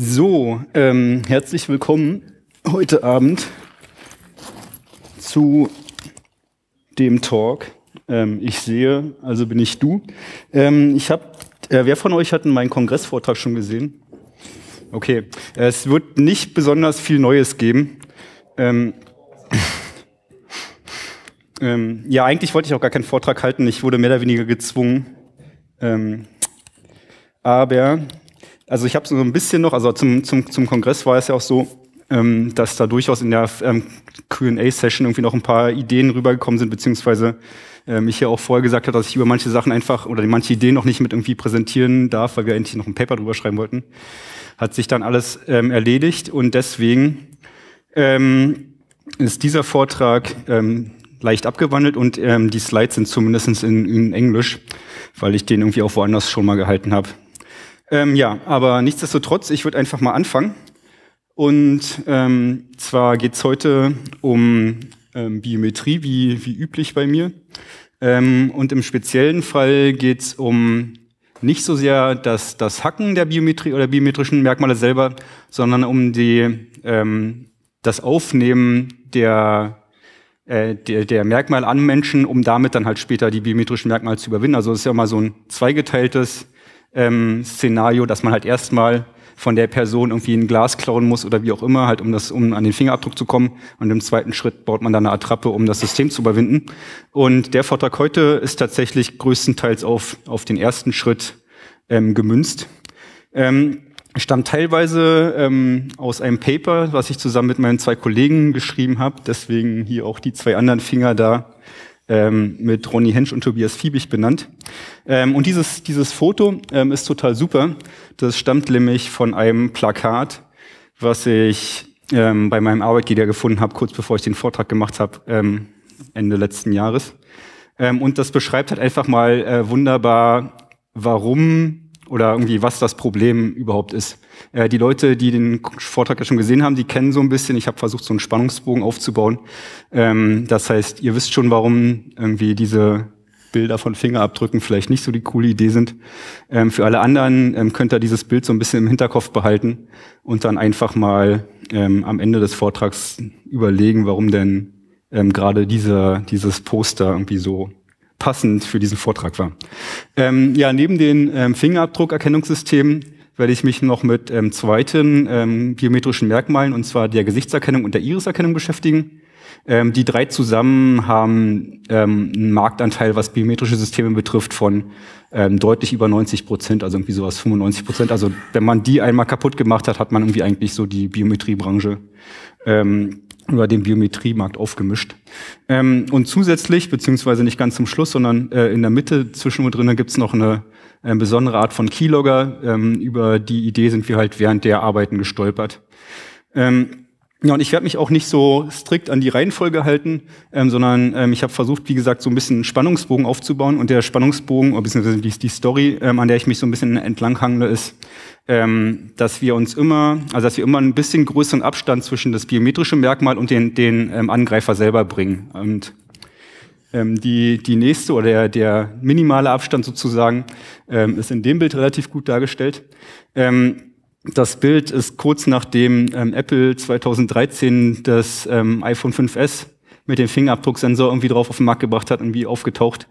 So, ähm, herzlich willkommen heute Abend zu dem Talk. Ähm, ich sehe, also bin ich du. Ähm, ich habe, äh, wer von euch hat meinen Kongressvortrag schon gesehen? Okay, es wird nicht besonders viel Neues geben. Ähm, ähm, ja, eigentlich wollte ich auch gar keinen Vortrag halten. Ich wurde mehr oder weniger gezwungen. Ähm, aber also ich habe so ein bisschen noch, also zum, zum, zum Kongress war es ja auch so, ähm, dass da durchaus in der ähm, QA-Session irgendwie noch ein paar Ideen rübergekommen sind, beziehungsweise ähm, ich ja auch vorher gesagt habe, dass ich über manche Sachen einfach oder die manche Ideen noch nicht mit irgendwie präsentieren darf, weil wir eigentlich noch ein Paper drüber schreiben wollten. Hat sich dann alles ähm, erledigt und deswegen ähm, ist dieser Vortrag ähm, leicht abgewandelt und ähm, die Slides sind zumindest in, in Englisch, weil ich den irgendwie auch woanders schon mal gehalten habe. Ähm, ja, aber nichtsdestotrotz, ich würde einfach mal anfangen. Und ähm, zwar geht's heute um ähm, Biometrie, wie, wie üblich bei mir. Ähm, und im speziellen Fall geht's um nicht so sehr das, das Hacken der Biometrie oder biometrischen Merkmale selber, sondern um die, ähm, das Aufnehmen der, äh, der, der Merkmale an Menschen, um damit dann halt später die biometrischen Merkmale zu überwinden. Also es ist ja mal so ein zweigeteiltes ähm, Szenario, dass man halt erstmal von der Person irgendwie ein Glas klauen muss oder wie auch immer, halt um das, um an den Fingerabdruck zu kommen. Und im zweiten Schritt baut man dann eine Attrappe, um das System zu überwinden. Und der Vortrag heute ist tatsächlich größtenteils auf, auf den ersten Schritt ähm, gemünzt. Ähm, stammt teilweise ähm, aus einem Paper, was ich zusammen mit meinen zwei Kollegen geschrieben habe. Deswegen hier auch die zwei anderen Finger da ähm, mit Ronny Hensch und Tobias Fiebig benannt. Ähm, und dieses, dieses Foto ähm, ist total super. Das stammt nämlich von einem Plakat, was ich ähm, bei meinem Arbeitgeber gefunden habe, kurz bevor ich den Vortrag gemacht habe, ähm, Ende letzten Jahres. Ähm, und das beschreibt halt einfach mal äh, wunderbar, warum oder irgendwie, was das Problem überhaupt ist. Äh, die Leute, die den Vortrag ja schon gesehen haben, die kennen so ein bisschen. Ich habe versucht, so einen Spannungsbogen aufzubauen. Ähm, das heißt, ihr wisst schon, warum irgendwie diese Bilder von Fingerabdrücken vielleicht nicht so die coole Idee sind. Ähm, für alle anderen ähm, könnt ihr dieses Bild so ein bisschen im Hinterkopf behalten und dann einfach mal ähm, am Ende des Vortrags überlegen, warum denn ähm, gerade dieser, dieses Poster irgendwie so passend für diesen Vortrag war. Ähm, ja, neben den ähm, Fingerabdruckerkennungssystemen werde ich mich noch mit ähm, zweiten ähm, biometrischen Merkmalen, und zwar der Gesichtserkennung und der Iriserkennung beschäftigen. Ähm, die drei zusammen haben ähm, einen Marktanteil, was biometrische Systeme betrifft, von ähm, deutlich über 90 Prozent, also irgendwie sowas 95 Prozent. Also wenn man die einmal kaputt gemacht hat, hat man irgendwie eigentlich so die Biometriebranche ähm, über den Biometriemarkt aufgemischt. Ähm, und zusätzlich, beziehungsweise nicht ganz zum Schluss, sondern äh, in der Mitte zwischendrin gibt es noch eine, eine, äh, besondere Art von Keylogger. Ähm, über die Idee sind wir halt während der Arbeiten gestolpert. Ähm, ja, und ich werde mich auch nicht so strikt an die Reihenfolge halten, ähm, sondern ähm, ich habe versucht, wie gesagt, so ein bisschen einen Spannungsbogen aufzubauen. Und der Spannungsbogen, oder oh, beziehungsweise die, die Story, ähm, an der ich mich so ein bisschen entlanghangle, ist, ähm, dass wir uns immer, also dass wir immer ein bisschen größeren Abstand zwischen das biometrische Merkmal und den, den ähm, Angreifer selber bringen. Und ähm, die, die nächste oder der, der minimale Abstand sozusagen ähm, ist in dem Bild relativ gut dargestellt. Ähm, das Bild ist kurz nachdem ähm, Apple 2013 das ähm, iPhone 5S mit dem Fingerabdrucksensor irgendwie drauf auf den Markt gebracht hat, irgendwie aufgetaucht.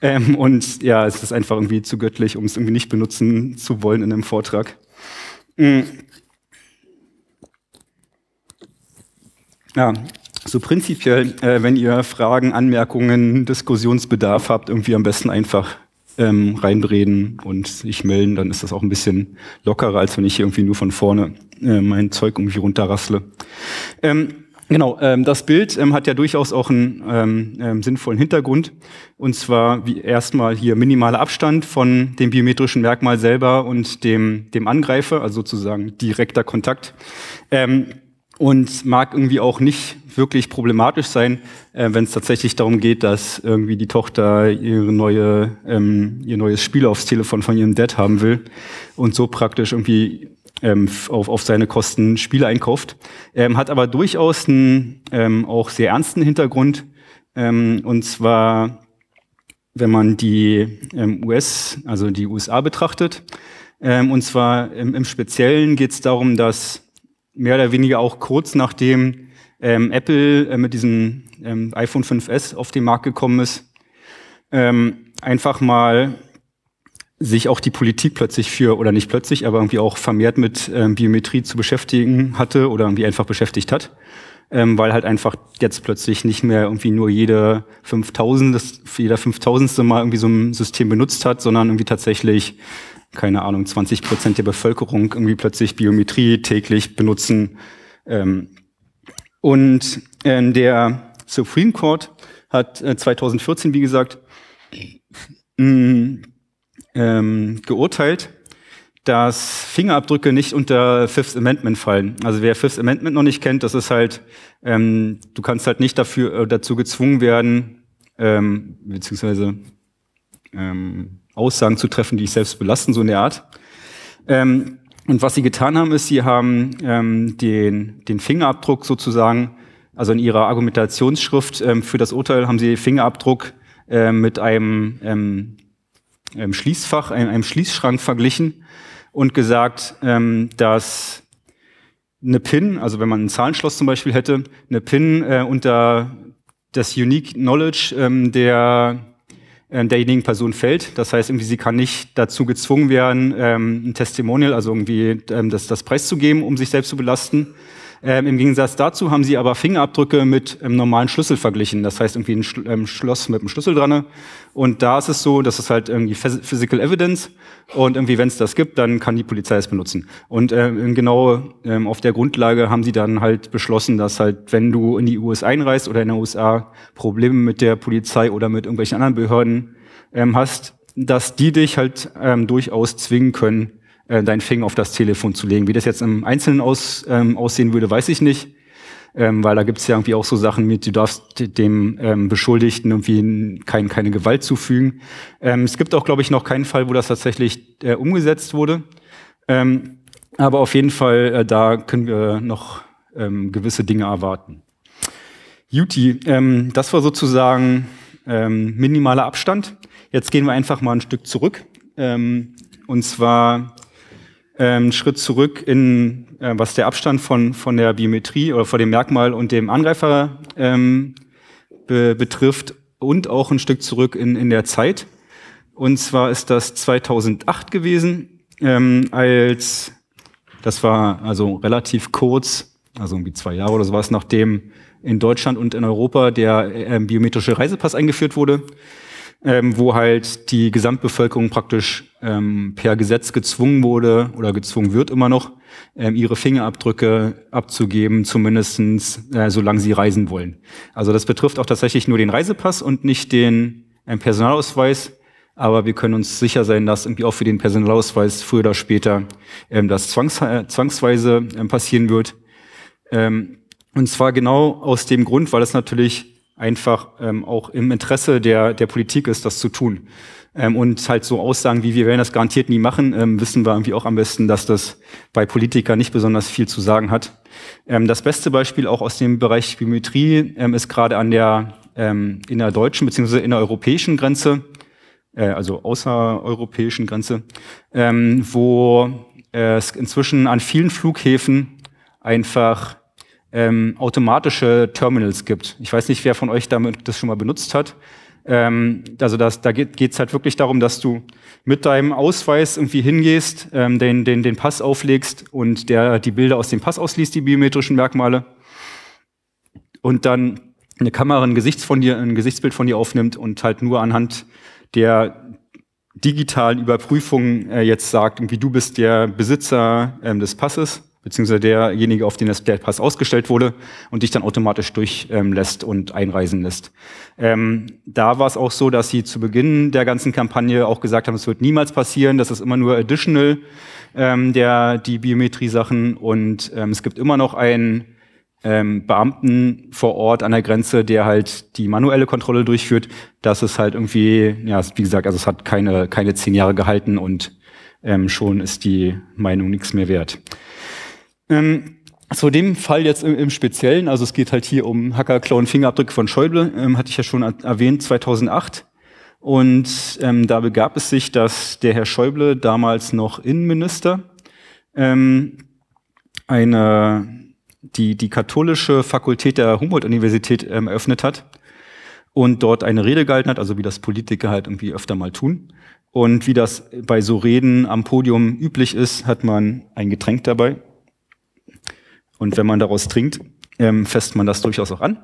Ähm, und ja, es ist einfach irgendwie zu göttlich, um es irgendwie nicht benutzen zu wollen in einem Vortrag. Mhm. Ja, so prinzipiell, äh, wenn ihr Fragen, Anmerkungen, Diskussionsbedarf habt, irgendwie am besten einfach ähm, reinreden und sich melden, dann ist das auch ein bisschen lockerer, als wenn ich irgendwie nur von vorne äh, mein Zeug irgendwie runterrassle. Ähm, Genau, ähm, das Bild ähm, hat ja durchaus auch einen ähm, ähm, sinnvollen Hintergrund. Und zwar wie erstmal hier minimaler Abstand von dem biometrischen Merkmal selber und dem, dem Angreifer, also sozusagen direkter Kontakt. Ähm, und mag irgendwie auch nicht wirklich problematisch sein, äh, wenn es tatsächlich darum geht, dass irgendwie die Tochter ihre neue, ähm, ihr neues Spiel aufs Telefon von ihrem Dad haben will und so praktisch irgendwie ähm, auf, auf seine Kosten Spiele einkauft. Ähm, hat aber durchaus einen ähm, auch sehr ernsten Hintergrund. Ähm, und zwar, wenn man die ähm, US, also die USA betrachtet. Ähm, und zwar im, im Speziellen geht es darum, dass mehr oder weniger auch kurz nachdem ähm, Apple äh, mit diesem ähm, iPhone 5S auf den Markt gekommen ist, ähm, einfach mal sich auch die Politik plötzlich für, oder nicht plötzlich, aber irgendwie auch vermehrt mit ähm, Biometrie zu beschäftigen hatte oder irgendwie einfach beschäftigt hat. Ähm, weil halt einfach jetzt plötzlich nicht mehr irgendwie nur jede 5000, jeder 5000. ste Mal irgendwie so ein System benutzt hat, sondern irgendwie tatsächlich keine Ahnung, 20 Prozent der Bevölkerung irgendwie plötzlich Biometrie täglich benutzen. Ähm, und ähm, der Supreme Court hat 2014, äh, wie gesagt, mm, ähm, geurteilt, dass Fingerabdrücke nicht unter Fifth Amendment fallen. Also wer Fifth Amendment noch nicht kennt, das ist halt, ähm, du kannst halt nicht dafür äh, dazu gezwungen werden, ähm, beziehungsweise ähm, Aussagen zu treffen, die ich selbst belasten, so in der Art. Ähm, und was sie getan haben, ist, sie haben ähm, den, den Fingerabdruck sozusagen, also in ihrer Argumentationsschrift ähm, für das Urteil haben sie den Fingerabdruck äh, mit einem, ähm, einem Schließfach, einem, einem Schließschrank verglichen und gesagt, ähm, dass eine PIN, also wenn man ein Zahlenschloss zum Beispiel hätte, eine PIN äh, unter das Unique Knowledge ähm, der ähm, derjenigen Person fällt. Das heißt, irgendwie sie kann nicht dazu gezwungen werden, ähm, ein Testimonial, also irgendwie ähm, das, das preiszugeben, um sich selbst zu belasten. Ähm, Im Gegensatz dazu haben sie aber Fingerabdrücke mit ähm, normalen Schlüssel verglichen. Das heißt irgendwie ein Schl ähm, Schloss mit einem Schlüssel dran. Und da ist es so, das ist halt irgendwie Physical Evidence. Und irgendwie, wenn es das gibt, dann kann die Polizei es benutzen. Und ähm, genau ähm, auf der Grundlage haben sie dann halt beschlossen, dass halt, wenn du in die US einreist oder in den USA Probleme mit der Polizei oder mit irgendwelchen anderen Behörden ähm, hast, dass die dich halt ähm, durchaus zwingen können, äh, deinen Finger auf das Telefon zu legen. Wie das jetzt im Einzelnen aus, ähm, aussehen würde, weiß ich nicht. Ähm, weil da gibt es ja irgendwie auch so Sachen mit, du darfst dem ähm, Beschuldigten irgendwie kein, keine Gewalt zufügen. Ähm, es gibt auch, glaube ich, noch keinen Fall, wo das tatsächlich äh, umgesetzt wurde. Ähm, aber auf jeden Fall, äh, da können wir noch ähm, gewisse Dinge erwarten. Juti, ähm, das war sozusagen ähm, minimaler Abstand. Jetzt gehen wir einfach mal ein Stück zurück. Ähm, und zwar ähm, Schritt zurück in, äh, was der Abstand von, von der Biometrie oder von dem Merkmal und dem Angreifer ähm, be betrifft und auch ein Stück zurück in, in der Zeit. Und zwar ist das 2008 gewesen, ähm, als das war also relativ kurz, also irgendwie zwei Jahre oder so was, nachdem in Deutschland und in Europa der ähm, biometrische Reisepass eingeführt wurde ähm, wo halt die Gesamtbevölkerung praktisch ähm, per Gesetz gezwungen wurde oder gezwungen wird immer noch, ähm, ihre Fingerabdrücke abzugeben, zumindestens äh, solange sie reisen wollen. Also das betrifft auch tatsächlich nur den Reisepass und nicht den ähm, Personalausweis. Aber wir können uns sicher sein, dass irgendwie auch für den Personalausweis früher oder später ähm, das zwangs äh, zwangsweise ähm, passieren wird. Ähm, und zwar genau aus dem Grund, weil das natürlich einfach ähm, auch im Interesse der, der Politik ist, das zu tun. Ähm, und halt so Aussagen wie, wir werden das garantiert nie machen, ähm, wissen wir irgendwie auch am besten, dass das bei Politikern nicht besonders viel zu sagen hat. Ähm, das beste Beispiel auch aus dem Bereich Biometrie ähm, ist gerade an der, ähm, in der deutschen bzw. in der europäischen Grenze, äh, also außereuropäischen Grenze, ähm, wo äh, es inzwischen an vielen Flughäfen einfach ähm, automatische Terminals gibt. Ich weiß nicht, wer von euch damit das schon mal benutzt hat. Ähm, also das, da geht es halt wirklich darum, dass du mit deinem Ausweis irgendwie hingehst, ähm, den, den, den Pass auflegst und der die Bilder aus dem Pass ausliest, die biometrischen Merkmale. Und dann eine Kamera ein, Gesichts von dir, ein Gesichtsbild von dir aufnimmt und halt nur anhand der digitalen Überprüfung äh, jetzt sagt, irgendwie du bist der Besitzer ähm, des Passes beziehungsweise derjenige, auf den das Pass ausgestellt wurde und dich dann automatisch durchlässt ähm, und einreisen lässt. Ähm, da war es auch so, dass sie zu Beginn der ganzen Kampagne auch gesagt haben, es wird niemals passieren, das ist immer nur additional, ähm, der, die Biometrie-Sachen und ähm, es gibt immer noch einen ähm, Beamten vor Ort an der Grenze, der halt die manuelle Kontrolle durchführt. Das ist halt irgendwie, ja, wie gesagt, also es hat keine, keine zehn Jahre gehalten und ähm, schon ist die Meinung nichts mehr wert. Ähm, zu dem Fall jetzt im, im, Speziellen, also es geht halt hier um Hacker klauen Fingerabdrücke von Schäuble, ähm, hatte ich ja schon erwähnt, 2008. Und ähm, da begab es sich, dass der Herr Schäuble, damals noch Innenminister, ähm, eine, die, die katholische Fakultät der Humboldt-Universität ähm, eröffnet hat und dort eine Rede gehalten hat, also wie das Politiker halt irgendwie öfter mal tun. Und wie das bei so Reden am Podium üblich ist, hat man ein Getränk dabei, und wenn man daraus trinkt, ähm, fässt man das durchaus auch an.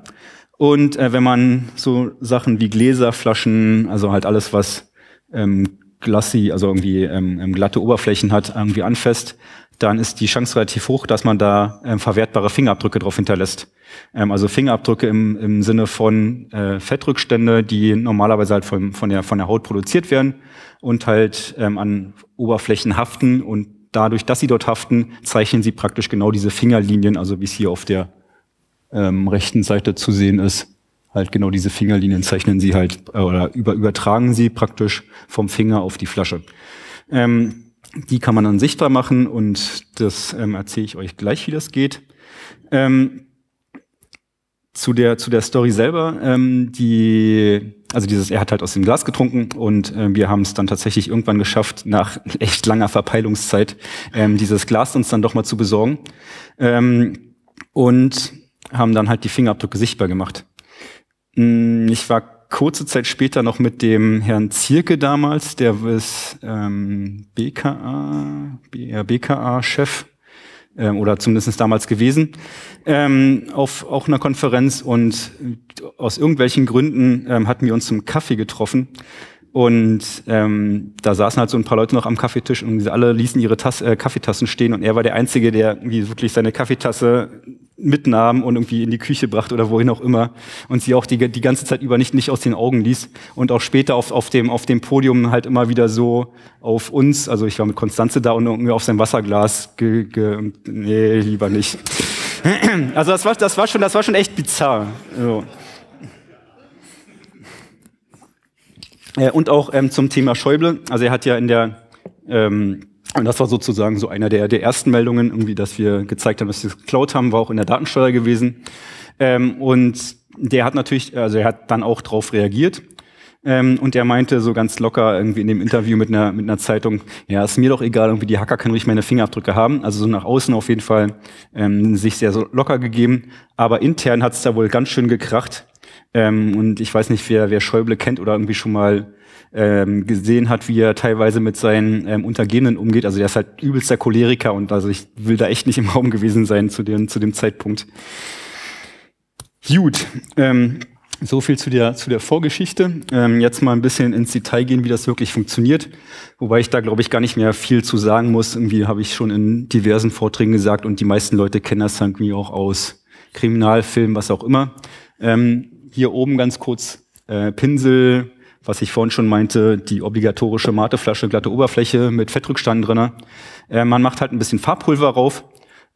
Und äh, wenn man so Sachen wie Gläser, Flaschen, also halt alles, was ähm, glassy, also irgendwie ähm, ähm glatte Oberflächen hat, irgendwie anfasst, dann ist die Chance relativ hoch, dass man da ähm, verwertbare Fingerabdrücke drauf hinterlässt. Ähm, also Fingerabdrücke im, im Sinne von äh, Fettrückstände, die normalerweise halt von, von, der, von der Haut produziert werden und halt ähm, an Oberflächen haften und dadurch, dass sie dort haften, zeichnen sie praktisch genau diese Fingerlinien, also wie es hier auf der ähm, rechten Seite zu sehen ist, halt genau diese Fingerlinien zeichnen sie halt äh, oder über, übertragen sie praktisch vom Finger auf die Flasche. Ähm, die kann man dann sichtbar machen und das ähm, erzähle ich euch gleich, wie das geht. Ähm, zu der, zu der Story selber, ähm, die, also dieses, er hat halt aus dem Glas getrunken und äh, wir haben es dann tatsächlich irgendwann geschafft, nach echt langer Verpeilungszeit, ähm, dieses Glas uns dann doch mal zu besorgen. Ähm, und haben dann halt die Fingerabdrücke sichtbar gemacht. Hm, ich war kurze Zeit später noch mit dem Herrn Zierke damals, der ist ähm, BKA, BKA-Chef ähm, oder zumindest damals gewesen, ähm, auf auch einer Konferenz und aus irgendwelchen Gründen ähm, hatten wir uns zum Kaffee getroffen. Und ähm, da saßen halt so ein paar Leute noch am Kaffeetisch und alle ließen ihre Tasse, äh, Kaffeetassen stehen und er war der Einzige, der irgendwie wirklich seine Kaffeetasse mitnahm und irgendwie in die Küche brachte oder wohin auch immer und sie auch die, die ganze Zeit über nicht, nicht aus den Augen ließ und auch später auf, auf, dem, auf dem Podium halt immer wieder so auf uns, also ich war mit Konstanze da und irgendwie auf sein Wasserglas ge, ge, nee, lieber nicht. Also das war, das war schon, das war schon echt bizarr. So. Äh, und auch ähm, zum Thema Schäuble. Also er hat ja in der ähm, und das war sozusagen so einer der, der ersten Meldungen, irgendwie, dass wir gezeigt haben, dass wir es geklaut haben, war auch in der Datensteuer gewesen. Ähm, und der hat natürlich, also er hat dann auch drauf reagiert. Ähm, und er meinte so ganz locker irgendwie in dem Interview mit einer, mit einer Zeitung, ja, ist mir doch egal, irgendwie die Hacker können ruhig meine Fingerabdrücke haben. Also so nach außen auf jeden Fall ähm, sich sehr so locker gegeben. Aber intern hat es da wohl ganz schön gekracht, ähm, und ich weiß nicht, wer, wer Schäuble kennt oder irgendwie schon mal ähm, gesehen hat, wie er teilweise mit seinen ähm, Untergebenen umgeht. Also der ist halt übelster Choleriker und also ich will da echt nicht im Raum gewesen sein zu dem, zu dem Zeitpunkt. Gut, ähm, so viel zu der, zu der Vorgeschichte. Ähm, jetzt mal ein bisschen ins Detail gehen, wie das wirklich funktioniert. Wobei ich da, glaube ich, gar nicht mehr viel zu sagen muss. Irgendwie habe ich schon in diversen Vorträgen gesagt und die meisten Leute kennen das irgendwie auch aus Kriminalfilmen, was auch immer. Ähm, hier oben ganz kurz äh, Pinsel, was ich vorhin schon meinte, die obligatorische Mateflasche, glatte Oberfläche mit Fettrückstand drinne. Äh, man macht halt ein bisschen Farbpulver rauf,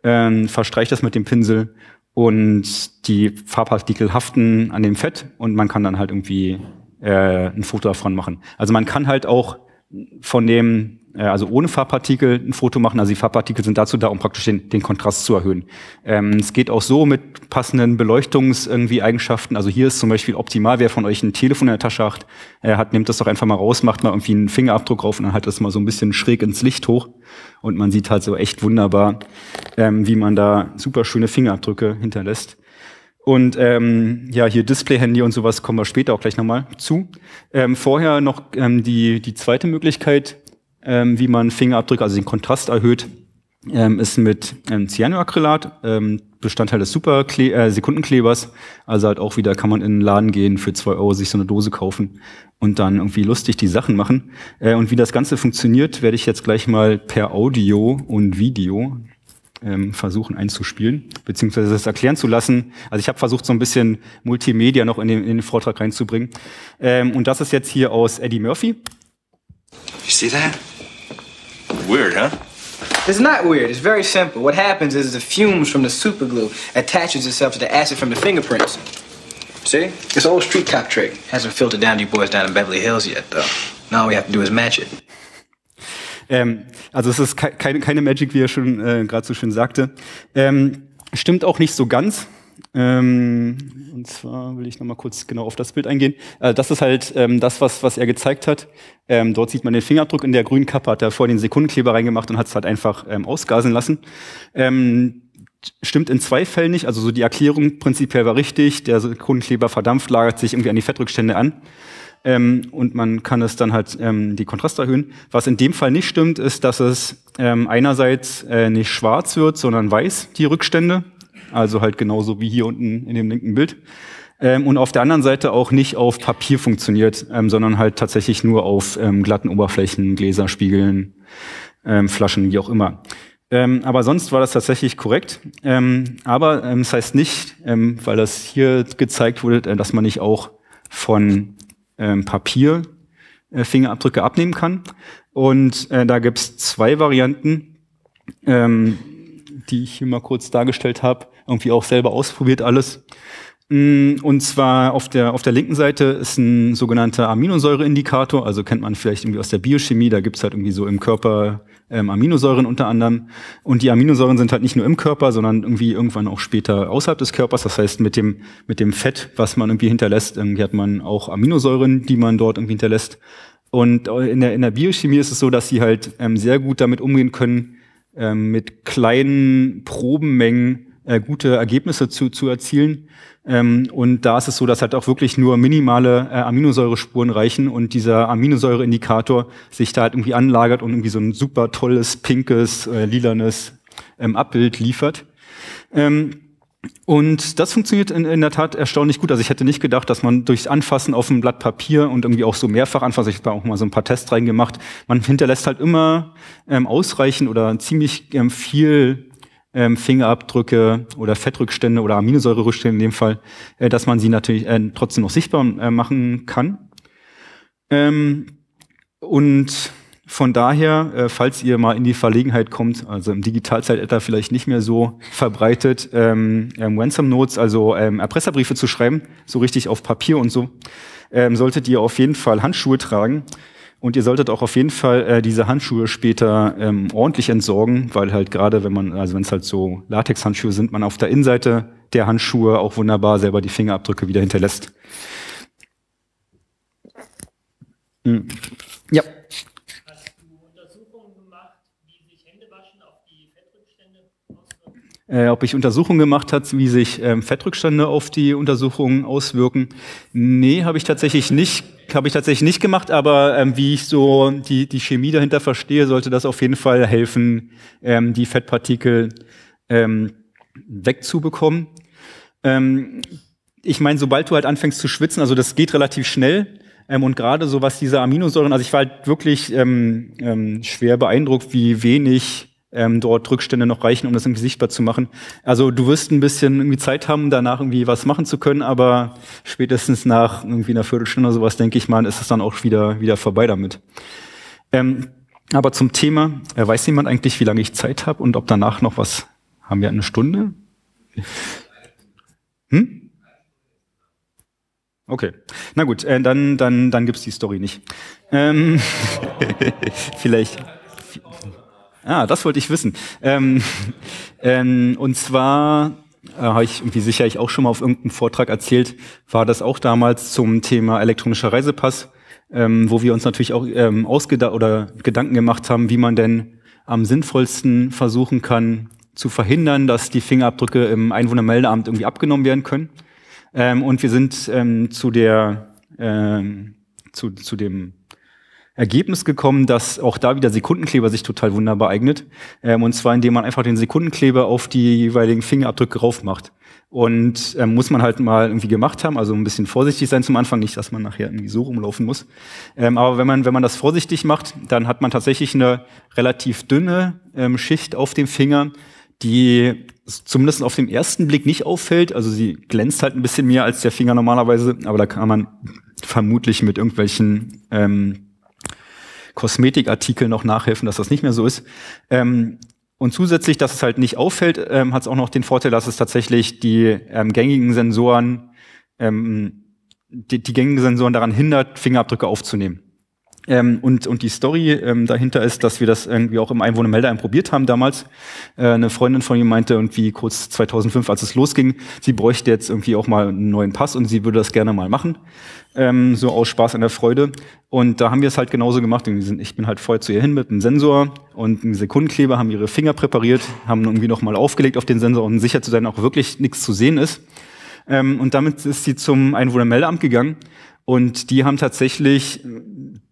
äh, verstreicht das mit dem Pinsel und die Farbpartikel haften an dem Fett und man kann dann halt irgendwie äh, ein Foto davon machen. Also man kann halt auch von dem äh, also ohne Farbpartikel ein Foto machen. Also die Farbpartikel sind dazu da, um praktisch den, den Kontrast zu erhöhen. Ähm, es geht auch so mit passenden Beleuchtungs irgendwie Eigenschaften. Also hier ist zum Beispiel optimal, wer von euch ein Telefon in der Tasche hat, äh, hat nimmt das doch einfach mal raus, macht mal irgendwie einen Fingerabdruck drauf und dann halt das mal so ein bisschen schräg ins Licht hoch und man sieht halt so echt wunderbar, ähm, wie man da super schöne Fingerabdrücke hinterlässt. Und ähm, ja, hier Display-Handy und sowas kommen wir später auch gleich nochmal zu. Ähm, vorher noch ähm, die, die zweite Möglichkeit, ähm, wie man Fingerabdrücke, also den Kontrast erhöht, ähm, ist mit ähm, Cyanoacrylat, ähm, Bestandteil des Super äh, Sekundenklebers. Also halt auch wieder kann man in den Laden gehen, für zwei Euro sich so eine Dose kaufen und dann irgendwie lustig die Sachen machen. Äh, und wie das Ganze funktioniert, werde ich jetzt gleich mal per Audio und Video ähm, versuchen einzuspielen, beziehungsweise das erklären zu lassen. Also ich habe versucht, so ein bisschen Multimedia noch in den, in den Vortrag reinzubringen. Ähm, und das ist jetzt hier aus Eddie Murphy. You see that? Weird, huh? It's not weird. It's very simple. What happens is the fumes from the superglue attaches itself to the acid from the fingerprints. See? It's old street cop trick. Hasn't filtered down to you boys down in Beverly Hills yet, though. Now all we have to do is match it. Ähm, also es ist ke keine, keine Magic, wie er schon äh, gerade so schön sagte. Ähm, stimmt auch nicht so ganz. Ähm, und zwar will ich nochmal kurz genau auf das Bild eingehen. Also das ist halt ähm, das, was, was er gezeigt hat. Ähm, dort sieht man den Fingerabdruck in der grünen Kappe, hat er vor den Sekundenkleber reingemacht und hat es halt einfach ähm, ausgasen lassen. Ähm, stimmt in zwei Fällen nicht. Also so die Erklärung prinzipiell war richtig. Der Sekundenkleber verdampft, lagert sich irgendwie an die Fettrückstände an. Ähm, und man kann es dann halt ähm, die Kontrast erhöhen. Was in dem Fall nicht stimmt, ist, dass es ähm, einerseits äh, nicht schwarz wird, sondern weiß, die Rückstände also halt genauso wie hier unten in dem linken Bild. Ähm, und auf der anderen Seite auch nicht auf Papier funktioniert, ähm, sondern halt tatsächlich nur auf ähm, glatten Oberflächen, Gläserspiegeln, Spiegeln, ähm, Flaschen, wie auch immer. Ähm, aber sonst war das tatsächlich korrekt. Ähm, aber das heißt nicht, weil das hier gezeigt wurde, äh, dass man nicht auch von Papier äh, Fingerabdrücke abnehmen kann. Und äh, da gibt's zwei Varianten, die ich hier mal kurz dargestellt habe irgendwie auch selber ausprobiert alles. Mm, und zwar auf der, auf der linken Seite ist ein sogenannter Aminosäureindikator, also kennt man vielleicht irgendwie aus der Biochemie, da gibt's halt irgendwie so im Körper ähm, Aminosäuren unter anderem. Und die Aminosäuren sind halt nicht nur im Körper, sondern irgendwie irgendwann auch später außerhalb des Körpers. Das heißt, mit dem, mit dem Fett, was man irgendwie hinterlässt, irgendwie hat man auch Aminosäuren, die man dort irgendwie hinterlässt. Und in der, in der Biochemie ist es so, dass sie halt ähm, sehr gut damit umgehen können, ähm, mit kleinen Probenmengen äh, gute Ergebnisse zu, zu erzielen. Ähm, und da ist es so, dass halt auch wirklich nur minimale äh, Aminosäurespuren reichen und dieser Aminosäureindikator sich da halt irgendwie anlagert und irgendwie so ein super tolles, pinkes, äh, lilanes ähm, Abbild liefert. Ähm, und das funktioniert in, in, der Tat erstaunlich gut. Also ich hätte nicht gedacht, dass man durchs Anfassen auf dem Blatt Papier und irgendwie auch so mehrfach anfassen, ich habe auch mal so ein paar Tests reingemacht, man hinterlässt halt immer ähm, ausreichend oder ziemlich ähm, viel ähm, Fingerabdrücke oder Fettrückstände oder Aminosäurerückstände in dem Fall, äh, dass man sie natürlich äh, trotzdem noch sichtbar äh, machen kann. Ähm, und von daher, äh, falls ihr mal in die Verlegenheit kommt, also im Digitalzeitalter vielleicht nicht mehr so verbreitet, ähm, ähm, Ransom Notes, also ähm, Erpresserbriefe zu schreiben, so richtig auf Papier und so, ähm, solltet ihr auf jeden Fall Handschuhe tragen, und ihr solltet auch auf jeden Fall äh, diese Handschuhe später ähm, ordentlich entsorgen, weil halt gerade wenn man, also wenn es halt so Latexhandschuhe sind, man auf der Innenseite der Handschuhe auch wunderbar selber die Fingerabdrücke wieder hinterlässt. Hm. Äh, ob ich Untersuchungen gemacht hat, wie sich ähm, Fettrückstände auf die Untersuchungen auswirken. Nee, habe ich tatsächlich nicht, habe ich tatsächlich nicht gemacht, aber ähm, wie ich so die, die Chemie dahinter verstehe, sollte das auf jeden Fall helfen, ähm, die Fettpartikel ähm, wegzubekommen. Ähm, ich meine, sobald du halt anfängst zu schwitzen, also das geht relativ schnell, ähm, und gerade so was diese Aminosäuren, also ich war halt wirklich ähm, ähm, schwer beeindruckt, wie wenig ähm, dort Rückstände noch reichen, um das irgendwie sichtbar zu machen. Also du wirst ein bisschen irgendwie Zeit haben, danach irgendwie was machen zu können, aber spätestens nach irgendwie einer Viertelstunde oder sowas, denke ich mal, ist es dann auch wieder, wieder vorbei damit. Ähm, aber zum Thema, äh, weiß jemand eigentlich, wie lange ich Zeit habe und ob danach noch was, haben wir eine Stunde? Hm? Okay, na gut, äh, dann, dann, dann gibt's die Story nicht. Ähm, vielleicht. Ah, das wollte ich wissen. Ähm, ähm, und zwar äh, habe ich wie sicher ich auch schon mal auf irgendeinem Vortrag erzählt, war das auch damals zum Thema elektronischer Reisepass, ähm, wo wir uns natürlich auch ähm, ausgedacht oder Gedanken gemacht haben, wie man denn am sinnvollsten versuchen kann, zu verhindern, dass die Fingerabdrücke im Einwohnermeldeamt irgendwie abgenommen werden können. Ähm, und wir sind ähm, zu der ähm, zu, zu dem Ergebnis gekommen, dass auch da wieder Sekundenkleber sich total wunderbar eignet. Ähm, und zwar, indem man einfach den Sekundenkleber auf die jeweiligen Fingerabdrücke raufmacht. Und ähm, muss man halt mal irgendwie gemacht haben, also ein bisschen vorsichtig sein zum Anfang, nicht, dass man nachher irgendwie so rumlaufen muss. Ähm, aber wenn man, wenn man das vorsichtig macht, dann hat man tatsächlich eine relativ dünne ähm, Schicht auf dem Finger, die zumindest auf den ersten Blick nicht auffällt. Also sie glänzt halt ein bisschen mehr als der Finger normalerweise, aber da kann man vermutlich mit irgendwelchen ähm, Kosmetikartikel noch nachhelfen, dass das nicht mehr so ist. Ähm, und zusätzlich, dass es halt nicht auffällt, ähm, hat es auch noch den Vorteil, dass es tatsächlich die ähm, gängigen Sensoren, ähm, die, die gängigen Sensoren daran hindert, Fingerabdrücke aufzunehmen. Ähm, und, und die Story ähm, dahinter ist, dass wir das irgendwie auch im Einwohnermelder probiert haben damals. Äh, eine Freundin von ihm meinte irgendwie kurz 2005, als es losging, sie bräuchte jetzt irgendwie auch mal einen neuen Pass und sie würde das gerne mal machen. Ähm, so aus Spaß an der Freude. Und da haben wir es halt genauso gemacht. ich bin halt vorher zu ihr hin mit einem Sensor und einem Sekundenkleber, haben ihre Finger präpariert, haben irgendwie nochmal aufgelegt auf den Sensor, um sicher zu sein, auch wirklich nichts zu sehen ist. Ähm, und damit ist sie zum Einwohnermeldeamt gegangen und die haben tatsächlich äh,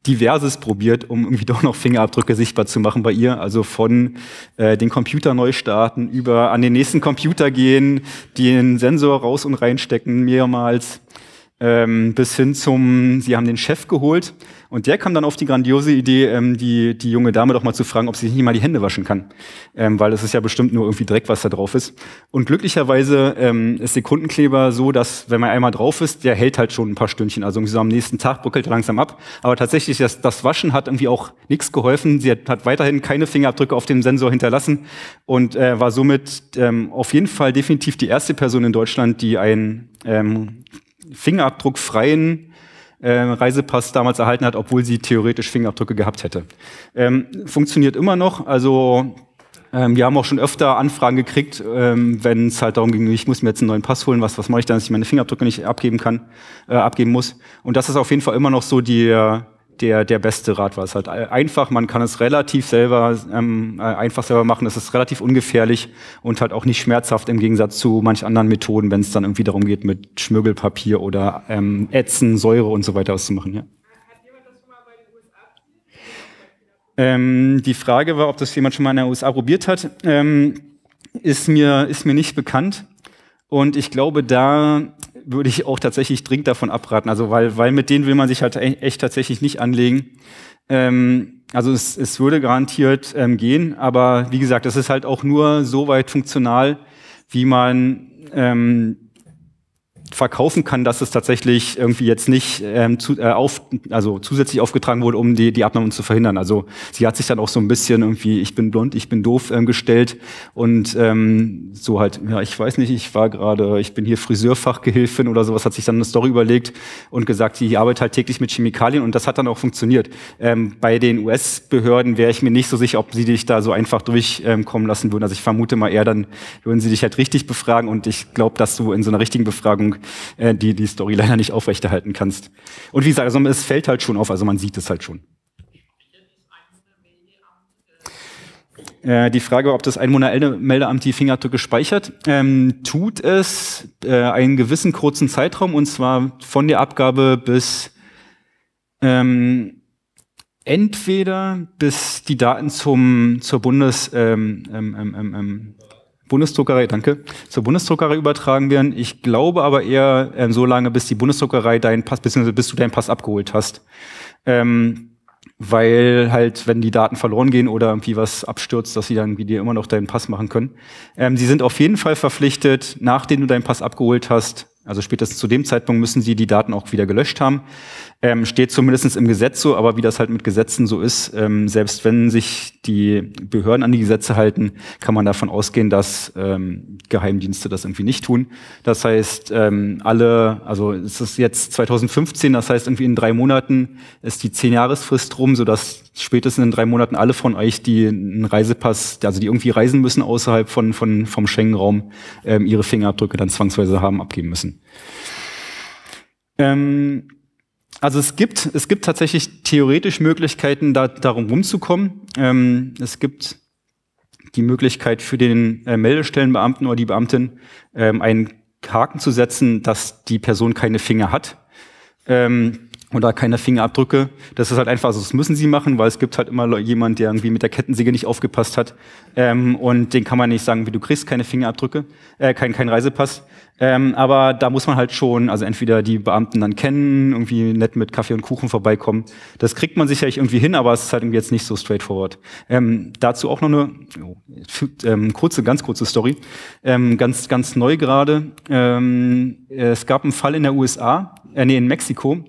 diverses probiert, um irgendwie doch noch Fingerabdrücke sichtbar zu machen bei ihr. Also von äh, den Computer neu starten, über an den nächsten Computer gehen, den Sensor raus und reinstecken mehrmals, ähm, bis hin zum, sie haben den Chef geholt und der kam dann auf die grandiose Idee, ähm, die, die junge Dame doch mal zu fragen, ob sie sich nicht mal die Hände waschen kann. Ähm, weil es ist ja bestimmt nur irgendwie Dreck, was da drauf ist. Und glücklicherweise ähm, ist Sekundenkleber so, dass wenn man einmal drauf ist, der hält halt schon ein paar Stündchen. Also so am nächsten Tag bröckelt er langsam ab. Aber tatsächlich, das, das Waschen hat irgendwie auch nichts geholfen. Sie hat, hat weiterhin keine Fingerabdrücke auf dem Sensor hinterlassen und äh, war somit ähm, auf jeden Fall definitiv die erste Person in Deutschland, die einen ähm, fingerabdruckfreien äh, Reisepass damals erhalten hat, obwohl sie theoretisch Fingerabdrücke gehabt hätte. Ähm, funktioniert immer noch, also ähm, wir haben auch schon öfter Anfragen gekriegt, ähm, wenn es halt darum ging, ich muss mir jetzt einen neuen Pass holen, was, was mache ich dann, dass ich meine Fingerabdrücke nicht abgeben kann, äh, abgeben muss. Und das ist auf jeden Fall immer noch so die, äh, der, der beste Rat war. Es ist halt einfach, man kann es relativ selber, ähm, äh, einfach selber machen, es ist relativ ungefährlich und halt auch nicht schmerzhaft im Gegensatz zu manch anderen Methoden, wenn es dann irgendwie darum geht, mit Schmirgelpapier oder ähm, Ätzen, Säure und so weiter auszumachen. Ja. Ähm, die Frage war, ob das jemand schon mal in den USA probiert hat, ähm, ist, mir, ist mir nicht bekannt. Und ich glaube, da würde ich auch tatsächlich dringend davon abraten. Also weil, weil mit denen will man sich halt e-, echt tatsächlich nicht anlegen. Ähm, also es, es würde garantiert ähm, gehen, aber wie gesagt, das ist halt auch nur so weit funktional, wie man ähm, verkaufen kann, dass es tatsächlich irgendwie jetzt nicht ähm, zu, äh, auf, also zusätzlich aufgetragen wurde, um die, die Abnahmen zu verhindern. Also sie hat sich dann auch so ein bisschen irgendwie, ich bin blond, ich bin doof ähm, gestellt und ähm, so halt, ja, ich weiß nicht, ich war gerade, ich bin hier Friseurfachgehilfin oder sowas, hat sich dann eine Story überlegt und gesagt, sie arbeitet halt täglich mit Chemikalien und das hat dann auch funktioniert. Ähm, bei den US-Behörden wäre ich mir nicht so sicher, ob sie dich da so einfach durchkommen ähm, lassen würden. Also ich vermute mal eher, dann würden sie dich halt richtig befragen und ich glaube, dass du in so einer richtigen Befragung äh, die, die Story leider nicht aufrechterhalten kannst. Und wie gesagt, also es fällt halt schon auf, also man sieht es halt schon. Äh, die Frage, ob das Einwohnermeldeamt die Fingerabdrücke speichert, ähm, tut es äh, einen gewissen kurzen Zeitraum und zwar von der Abgabe bis ähm, entweder bis die Daten zum zur Bundes ähm, ähm, ähm, ähm Bundesdruckerei, danke, zur Bundesdruckerei übertragen werden. Ich glaube aber eher ähm, so lange, bis die Bundesdruckerei deinen Pass, beziehungsweise bis du deinen Pass abgeholt hast. Ähm, weil halt, wenn die Daten verloren gehen oder irgendwie was abstürzt, dass sie dann wie dir immer noch deinen Pass machen können. Ähm, sie sind auf jeden Fall verpflichtet, nachdem du deinen Pass abgeholt hast, also spätestens zu dem Zeitpunkt müssen sie die Daten auch wieder gelöscht haben, ähm, steht zumindest im Gesetz so, aber wie das halt mit Gesetzen so ist, ähm, selbst wenn sich die Behörden an die Gesetze halten, kann man davon ausgehen, dass ähm, Geheimdienste das irgendwie nicht tun. Das heißt, ähm, alle, also es ist jetzt 2015, das heißt irgendwie in drei Monaten ist die Zehn-Jahresfrist rum, sodass spätestens in drei Monaten alle von euch, die einen Reisepass, also die irgendwie reisen müssen außerhalb von, von vom Schengen-Raum, ähm, ihre Fingerabdrücke dann zwangsweise haben abgeben müssen. Ähm, also es gibt, es gibt tatsächlich theoretisch Möglichkeiten, da, darum rumzukommen. Ähm, es gibt die Möglichkeit für den äh, Meldestellenbeamten oder die Beamtin, ähm, einen Haken zu setzen, dass die Person keine Finger hat. Ähm, oder keine Fingerabdrücke. Das ist halt einfach so, also das müssen sie machen, weil es gibt halt immer jemand, der irgendwie mit der Kettensäge nicht aufgepasst hat. Ähm, und den kann man nicht sagen, wie du kriegst keine Fingerabdrücke, äh, kein, kein Reisepass. Ähm, aber da muss man halt schon, also entweder die Beamten dann kennen, irgendwie nett mit Kaffee und Kuchen vorbeikommen. Das kriegt man sicherlich irgendwie hin, aber es ist halt irgendwie jetzt nicht so straightforward. Ähm, dazu auch noch eine ähm, kurze, ganz kurze Story. Ähm, ganz, ganz neu gerade. Ähm, es gab einen Fall in der USA, äh, nee, in Mexiko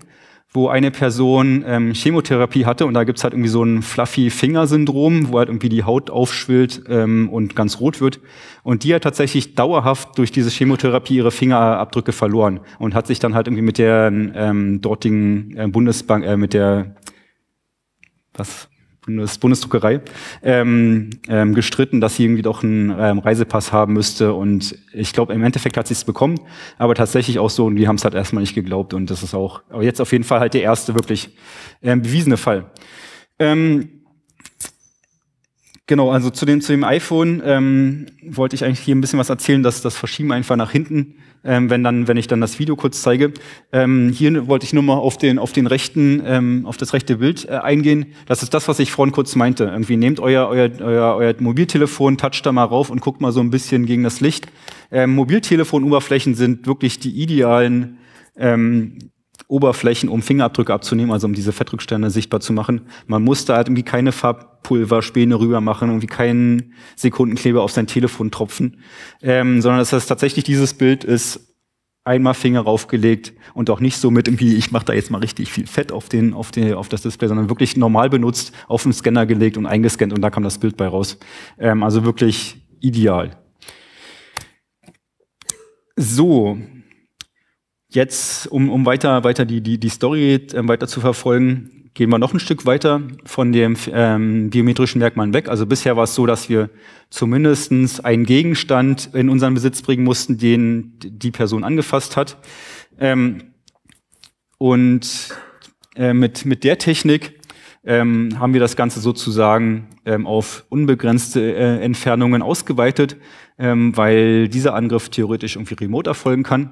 wo eine Person ähm, Chemotherapie hatte und da gibt's halt irgendwie so ein Fluffy-Finger-Syndrom, wo halt irgendwie die Haut aufschwillt ähm, und ganz rot wird. Und die hat tatsächlich dauerhaft durch diese Chemotherapie ihre Fingerabdrücke verloren und hat sich dann halt irgendwie mit der ähm, dortigen äh, Bundesbank, äh, mit der was? Bundes Bundesdruckerei ähm, ähm, gestritten, dass sie irgendwie doch einen ähm, Reisepass haben müsste. Und ich glaube, im Endeffekt hat sie es bekommen, aber tatsächlich auch so, und die haben es halt erstmal nicht geglaubt. Und das ist auch, aber jetzt auf jeden Fall halt der erste wirklich ähm, bewiesene Fall. Ähm, genau, also zu dem, zu dem iPhone ähm, wollte ich eigentlich hier ein bisschen was erzählen, dass das Verschieben einfach nach hinten ähm, wenn, dann, wenn ich dann das Video kurz zeige. Ähm, hier wollte ich nur mal auf, den, auf, den rechten, ähm, auf das rechte Bild äh, eingehen. Das ist das, was ich vorhin kurz meinte. Irgendwie nehmt euer, euer, euer, euer Mobiltelefon, toucht da mal rauf und guckt mal so ein bisschen gegen das Licht. Ähm, Mobiltelefonoberflächen sind wirklich die idealen ähm, Oberflächen, um Fingerabdrücke abzunehmen, also um diese Fettrückstände sichtbar zu machen. Man muss da halt irgendwie keine Farbpulverspäne rüber machen, irgendwie keinen Sekundenkleber auf sein Telefon tropfen, ähm, sondern dass das tatsächlich dieses Bild ist, einmal Finger raufgelegt und auch nicht so mit irgendwie, ich mache da jetzt mal richtig viel Fett auf, den, auf, den, auf das Display, sondern wirklich normal benutzt, auf den Scanner gelegt und eingescannt und da kam das Bild bei raus. Ähm, also wirklich ideal. So, Jetzt, um, um weiter, weiter die, die, die Story äh, weiter zu verfolgen, gehen wir noch ein Stück weiter von dem ähm, biometrischen Merkmal weg. Also bisher war es so, dass wir zumindestens einen Gegenstand in unseren Besitz bringen mussten, den die Person angefasst hat. Ähm, und äh, mit, mit der Technik ähm, haben wir das Ganze sozusagen ähm, auf unbegrenzte äh, Entfernungen ausgeweitet, ähm, weil dieser Angriff theoretisch irgendwie remote erfolgen kann.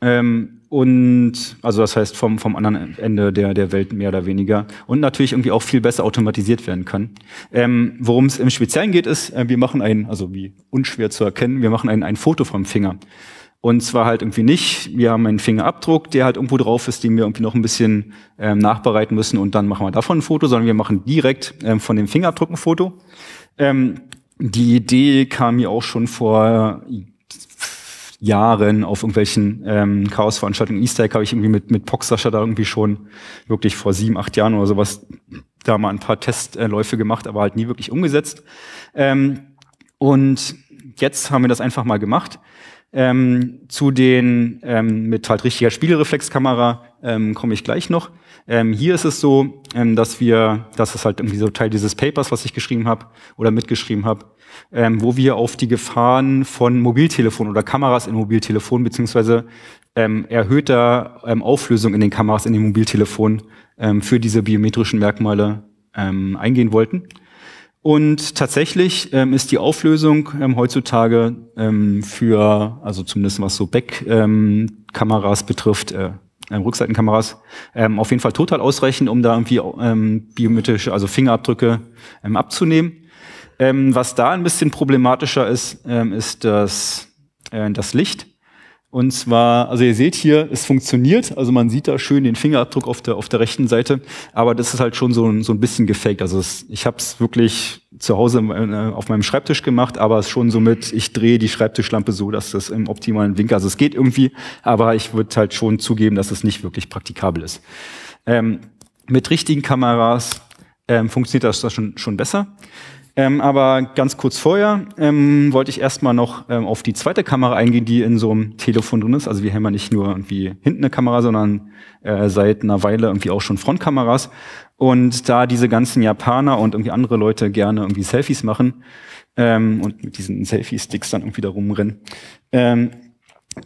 Ähm, und also das heißt vom, vom anderen Ende der, der Welt mehr oder weniger und natürlich irgendwie auch viel besser automatisiert werden kann. Ähm, Worum es im Speziellen geht, ist, äh, wir machen ein, also wie unschwer zu erkennen, wir machen ein, ein Foto vom Finger. Und zwar halt irgendwie nicht, wir haben einen Fingerabdruck, der halt irgendwo drauf ist, den wir irgendwie noch ein bisschen ähm, nachbereiten müssen und dann machen wir davon ein Foto, sondern wir machen direkt ähm, von dem Fingerabdruck ein Foto. Ähm, die Idee kam mir auch schon vor Jahren auf irgendwelchen ähm, Chaos-Veranstaltungen. Easter Egg habe ich irgendwie mit, mit Poxascha da irgendwie schon wirklich vor sieben, acht Jahren oder sowas da mal ein paar Testläufe gemacht, aber halt nie wirklich umgesetzt. Ähm, und jetzt haben wir das einfach mal gemacht. Ähm, zu den ähm, mit halt richtiger Spiegelreflexkamera ähm, komme ich gleich noch. Ähm, hier ist es so, ähm, dass wir, das ist halt irgendwie so Teil dieses Papers, was ich geschrieben habe oder mitgeschrieben habe, ähm, wo wir auf die Gefahren von Mobiltelefonen oder Kameras in Mobiltelefonen beziehungsweise erhöhter Auflösung in den Kameras in den Mobiltelefonen für diese biometrischen Merkmale eingehen wollten. Und tatsächlich ähm, ist die Auflösung ähm, heutzutage ähm, für, also zumindest was so Backkameras ähm, kameras betrifft, äh, äh Rückseitenkameras, ähm, auf jeden Fall total ausreichend, um da irgendwie ähm, biometrische, also Fingerabdrücke ähm, abzunehmen. was da ein bisschen problematischer ist, ist das, äh, das Licht. Und zwar, also ihr seht hier, es funktioniert, also man sieht da schön den Fingerabdruck auf der, auf der rechten Seite, aber das ist halt schon so ein, so ein bisschen gefaked. Also es, ich habe es wirklich zu Hause äh, auf meinem Schreibtisch gemacht, aber es ist schon so mit, ich drehe die Schreibtischlampe so, dass das im optimalen Winkel, also es geht irgendwie, aber ich würde halt schon zugeben, dass es nicht wirklich praktikabel ist. Ähm, mit richtigen Kameras ähm, funktioniert das schon, schon besser. Ähm, aber ganz kurz vorher ähm, wollte ich erstmal noch ähm, auf die zweite Kamera eingehen, die in so einem Telefon drin ist. Also wir haben ja nicht nur irgendwie hinten eine Kamera, sondern äh, seit einer Weile irgendwie auch schon Frontkameras. Und da diese ganzen Japaner und irgendwie andere Leute gerne irgendwie Selfies machen ähm, und mit diesen Selfie-Sticks dann irgendwie da rumrennen, ähm,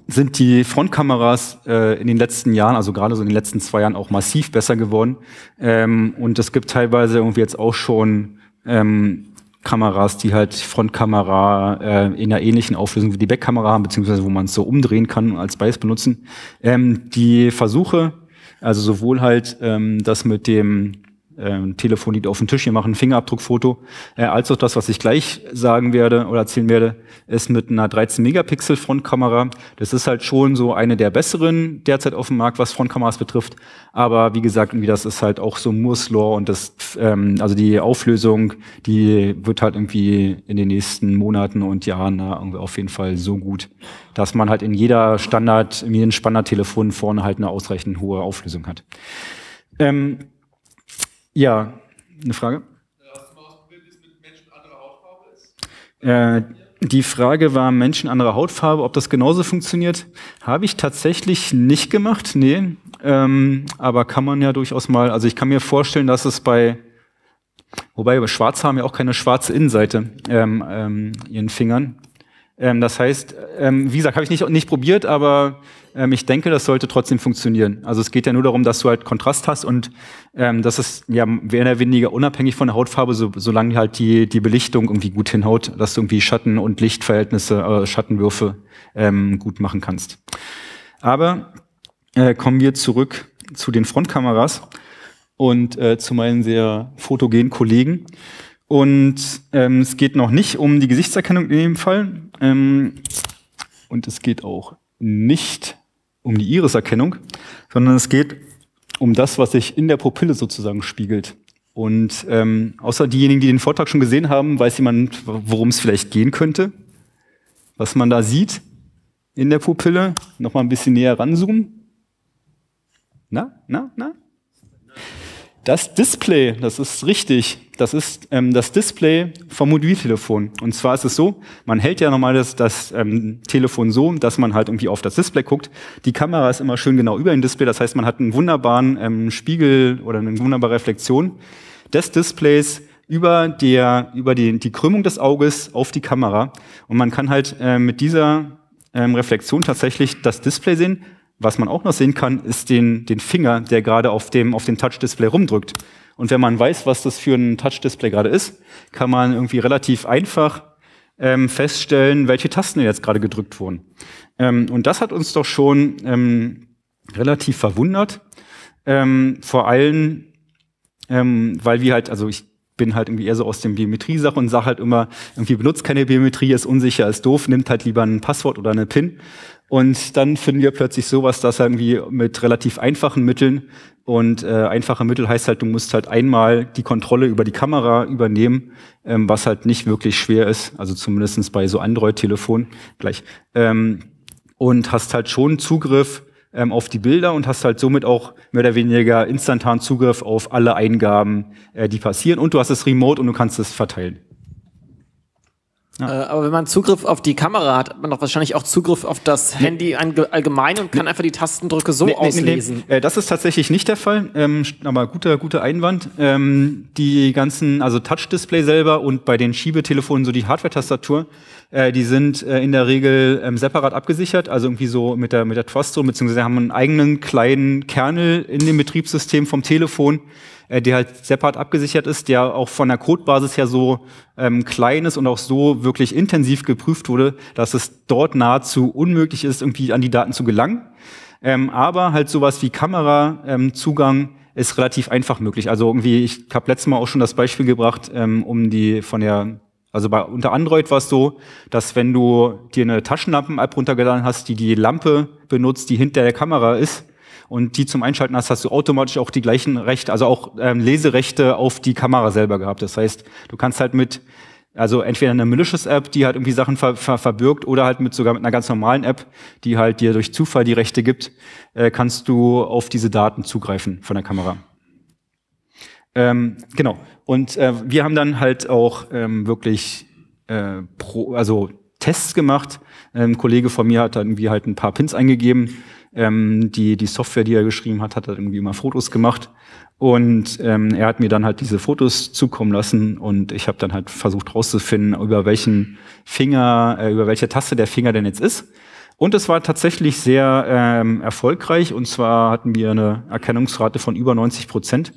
sind die Frontkameras äh, in den letzten Jahren, also gerade so in den letzten zwei Jahren, auch massiv besser geworden. Ähm, und es gibt teilweise irgendwie jetzt auch schon ähm, Kameras, die halt Frontkamera äh, in einer ähnlichen Auflösung wie die Backkamera haben, beziehungsweise wo man es so umdrehen kann und als Bias benutzen. Ähm, die Versuche, also sowohl halt ähm, das mit dem äh, Telefonlied auf dem Tisch, hier machen ein Fingerabdruckfoto. Äh, als auch das, was ich gleich sagen werde oder erzählen werde, ist mit einer 13-Megapixel-Frontkamera. Das ist halt schon so eine der besseren derzeit auf dem Markt, was Frontkameras betrifft. Aber wie gesagt, irgendwie das ist halt auch so Moore's Law und das, ähm, also die Auflösung, die wird halt irgendwie in den nächsten Monaten und Jahren na, auf jeden Fall so gut, dass man halt in jeder Standard, in jedem Spannertelefon vorne halt eine ausreichend hohe Auflösung hat. Ähm, ja, eine Frage? Hast äh, du mal ausprobiert, wie es mit Menschen anderer Hautfarbe ist? die Frage war Menschen anderer Hautfarbe, ob das genauso funktioniert. Habe ich tatsächlich nicht gemacht, nee. Ähm, aber kann man ja durchaus mal, also ich kann mir vorstellen, dass es bei, wobei bei Schwarze haben ja auch keine schwarze Innenseite ähm, ähm, ihren Fingern. Ähm, das heißt, ähm, wie gesagt, habe ich nicht, nicht probiert, aber ähm, ich denke, das sollte trotzdem funktionieren. Also es geht ja nur darum, dass du halt Kontrast hast und ähm, das ist ja mehr oder weniger unabhängig von der Hautfarbe, so, solange halt die, die Belichtung irgendwie gut hinhaut, dass du irgendwie Schatten- und Lichtverhältnisse, äh, Schattenwürfe ähm, gut machen kannst. Aber äh, kommen wir zurück zu den Frontkameras und äh, zu meinen sehr fotogenen Kollegen. Und ähm, es geht noch nicht um die Gesichtserkennung in dem Fall, ähm, und es geht auch nicht um die Iriserkennung, sondern es geht um das, was sich in der Pupille sozusagen spiegelt. Und ähm, außer diejenigen, die den Vortrag schon gesehen haben, weiß jemand, worum es vielleicht gehen könnte, was man da sieht in der Pupille. Nochmal ein bisschen näher ranzoomen. Na, na, na? Das Display, das ist richtig, das ist ähm, das Display vom Mobiltelefon. Und zwar ist es so, man hält ja normal das, das ähm, Telefon so, dass man halt irgendwie auf das Display guckt. Die Kamera ist immer schön genau über dem Display, das heißt, man hat einen wunderbaren ähm, Spiegel oder eine wunderbare Reflexion des Displays über, der, über die, die Krümmung des Auges auf die Kamera. Und man kann halt äh, mit dieser ähm, Reflexion tatsächlich das Display sehen, was man auch noch sehen kann, ist den, den Finger, der gerade auf dem, auf dem Touch-Display rumdrückt. Und wenn man weiß, was das für ein Touch-Display gerade ist, kann man irgendwie relativ einfach ähm, feststellen, welche Tasten jetzt gerade gedrückt wurden. Ähm, und das hat uns doch schon ähm, relativ verwundert. Ähm, vor allem, ähm, weil wir halt, also ich bin halt irgendwie eher so aus dem Biometrie-Sache und sage halt immer, irgendwie benutzt keine Biometrie, ist unsicher, ist doof, nimmt halt lieber ein Passwort oder eine PIN. Und dann finden wir plötzlich sowas, dass irgendwie mit relativ einfachen Mitteln und äh, einfache Mittel heißt halt, du musst halt einmal die Kontrolle über die Kamera übernehmen, ähm, was halt nicht wirklich schwer ist, also zumindestens bei so Android-Telefonen gleich. Ähm, und hast halt schon Zugriff ähm, auf die Bilder und hast halt somit auch mehr oder weniger instantan Zugriff auf alle Eingaben, äh, die passieren. Und du hast es remote und du kannst es verteilen. Äh, aber wenn man Zugriff auf die Kamera hat, hat man doch wahrscheinlich auch Zugriff auf das nee. Handy allgemein und kann nee. einfach die Tastendrücke so nee, auslesen. Äh, das ist tatsächlich nicht der Fall, ähm, aber guter, guter Einwand. Ähm, die ganzen, also Touch-Display selber und bei den Schiebetelefonen so die Hardware-Tastatur, äh, die sind äh, in der Regel ähm, separat abgesichert, also irgendwie so mit der, mit der Trust, beziehungsweise haben einen eigenen kleinen Kernel in dem Betriebssystem vom Telefon, äh, der halt separat abgesichert ist, der auch von der Codebasis her so ähm, klein ist und auch so wirklich intensiv geprüft wurde, dass es dort nahezu unmöglich ist, irgendwie an die Daten zu gelangen. Ähm, aber halt sowas wie Kamerazugang ähm, ist relativ einfach möglich. Also irgendwie, ich habe letztes Mal auch schon das Beispiel gebracht, ähm, um die von der also bei, unter Android war es so, dass wenn du dir eine Taschenlampen-App runtergeladen hast, die die Lampe benutzt, die hinter der Kamera ist, und die zum Einschalten hast, hast du automatisch auch die gleichen Rechte, also auch ähm, Leserechte auf die Kamera selber gehabt. Das heißt, du kannst halt mit also entweder einer Malicious-App, die halt irgendwie Sachen ver ver verbirgt, oder halt mit sogar mit einer ganz normalen App, die halt dir durch Zufall die Rechte gibt, äh, kannst du auf diese Daten zugreifen von der Kamera. Ähm, genau. Und äh, wir haben dann halt auch ähm, wirklich äh, pro, also Tests gemacht. Ähm, ein Kollege von mir hat dann irgendwie halt ein paar Pins eingegeben ähm, die, die Software, die er geschrieben hat, hat er irgendwie immer Fotos gemacht. Und ähm, er hat mir dann halt diese Fotos zukommen lassen und ich habe dann halt versucht rauszufinden, über welchen Finger, äh, über welche Taste der Finger denn jetzt ist. Und es war tatsächlich sehr ähm, erfolgreich und zwar hatten wir eine Erkennungsrate von über 90 Prozent.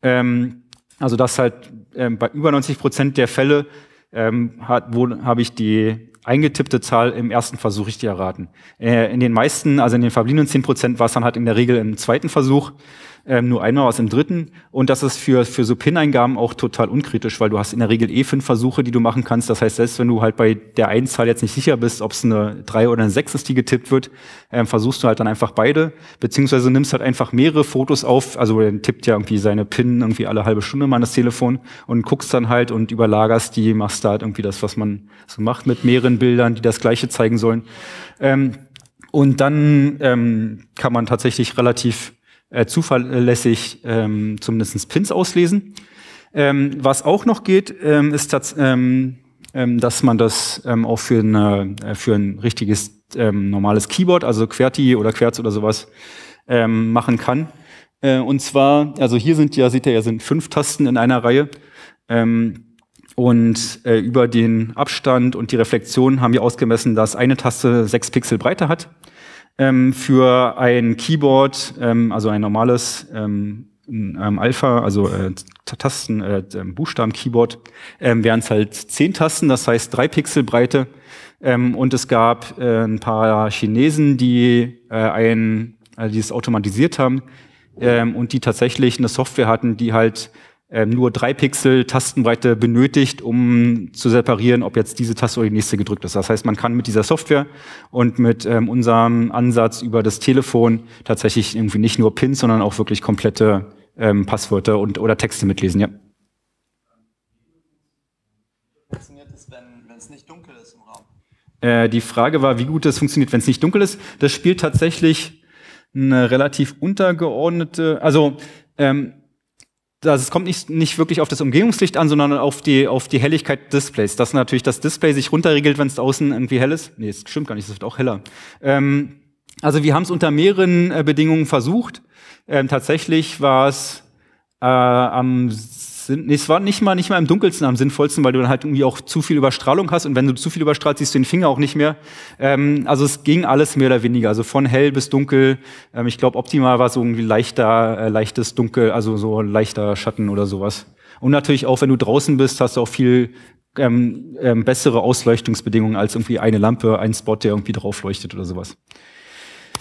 Ähm, also das halt ähm, bei über 90 Prozent der Fälle ähm, habe ich die eingetippte Zahl im ersten Versuch richtig erraten. Äh, in den meisten, also in den verbliebenen 10 Prozent war es dann halt in der Regel im zweiten Versuch ähm, nur einmal was im dritten. Und das ist für, für so PIN-Eingaben auch total unkritisch, weil du hast in der Regel eh fünf Versuche, die du machen kannst. Das heißt, selbst wenn du halt bei der einen Zahl jetzt nicht sicher bist, ob es eine drei oder eine sechs ist, die getippt wird, ähm, versuchst du halt dann einfach beide, beziehungsweise nimmst halt einfach mehrere Fotos auf, also dann tippt ja irgendwie seine PIN irgendwie alle halbe Stunde mal an das Telefon und guckst dann halt und überlagerst die, machst da halt irgendwie das, was man so macht mit mehreren Bildern, die das gleiche zeigen sollen. Ähm, und dann ähm, kann man tatsächlich relativ äh, zuverlässig ähm, zumindest Pins auslesen. Ähm, was auch noch geht, ähm, ist, dass, ähm, ähm, dass man das ähm, auch für, eine, äh, für ein richtiges ähm, normales Keyboard, also QWERTY oder QWERTZ oder sowas, machen kann. Äh, und zwar, also hier sind ja, seht ihr ja, sind fünf Tasten in einer Reihe. und äh, über den Abstand und die Reflexion haben wir ausgemessen, dass eine Taste sechs Pixel Breite hat ähm, für ein Keyboard, ähm, also ein normales ähm, ähm Alpha, also äh, Tasten, äh, ähm, Buchstaben-Keyboard, ähm, wären es halt zehn Tasten, das heißt drei Pixel Breite. Ähm, und es gab äh, ein paar Chinesen, die äh, ein, also die es automatisiert haben ähm, und die tatsächlich eine Software hatten, die halt äh, nur drei Pixel Tastenbreite benötigt, um zu separieren, ob jetzt diese Taste oder die nächste gedrückt ist. Das heißt, man kann mit dieser Software und mit ähm, unserem Ansatz über das Telefon tatsächlich irgendwie nicht nur Pins, sondern auch wirklich komplette ähm, Passwörter und oder Texte mitlesen. Ja. Äh, die Frage war, wie gut das funktioniert, wenn es nicht dunkel ist. Das spielt tatsächlich eine relativ untergeordnete, also ähm, also es kommt nicht, nicht wirklich auf das Umgebungslicht an, sondern auf die, auf die Helligkeit Displays. Dass natürlich das Display sich runterregelt, wenn es außen irgendwie hell ist. Nee, es stimmt gar nicht, es wird auch heller. Ähm, also wir haben es unter mehreren äh, Bedingungen versucht. Ähm, tatsächlich war es äh, am sind, nee, es war nicht mal, nicht mal im dunkelsten am sinnvollsten, weil du dann halt irgendwie auch zu viel Überstrahlung hast und wenn du zu viel überstrahlst, siehst du den Finger auch nicht mehr. Ähm, also es ging alles mehr oder weniger, also von hell bis dunkel. Ähm, ich glaube, optimal war es irgendwie leichter, äh, leichtes Dunkel, also so leichter Schatten oder sowas. Und natürlich auch, wenn du draußen bist, hast du auch viel ähm, ähm, bessere Ausleuchtungsbedingungen als irgendwie eine Lampe, ein Spot, der irgendwie drauf leuchtet oder sowas.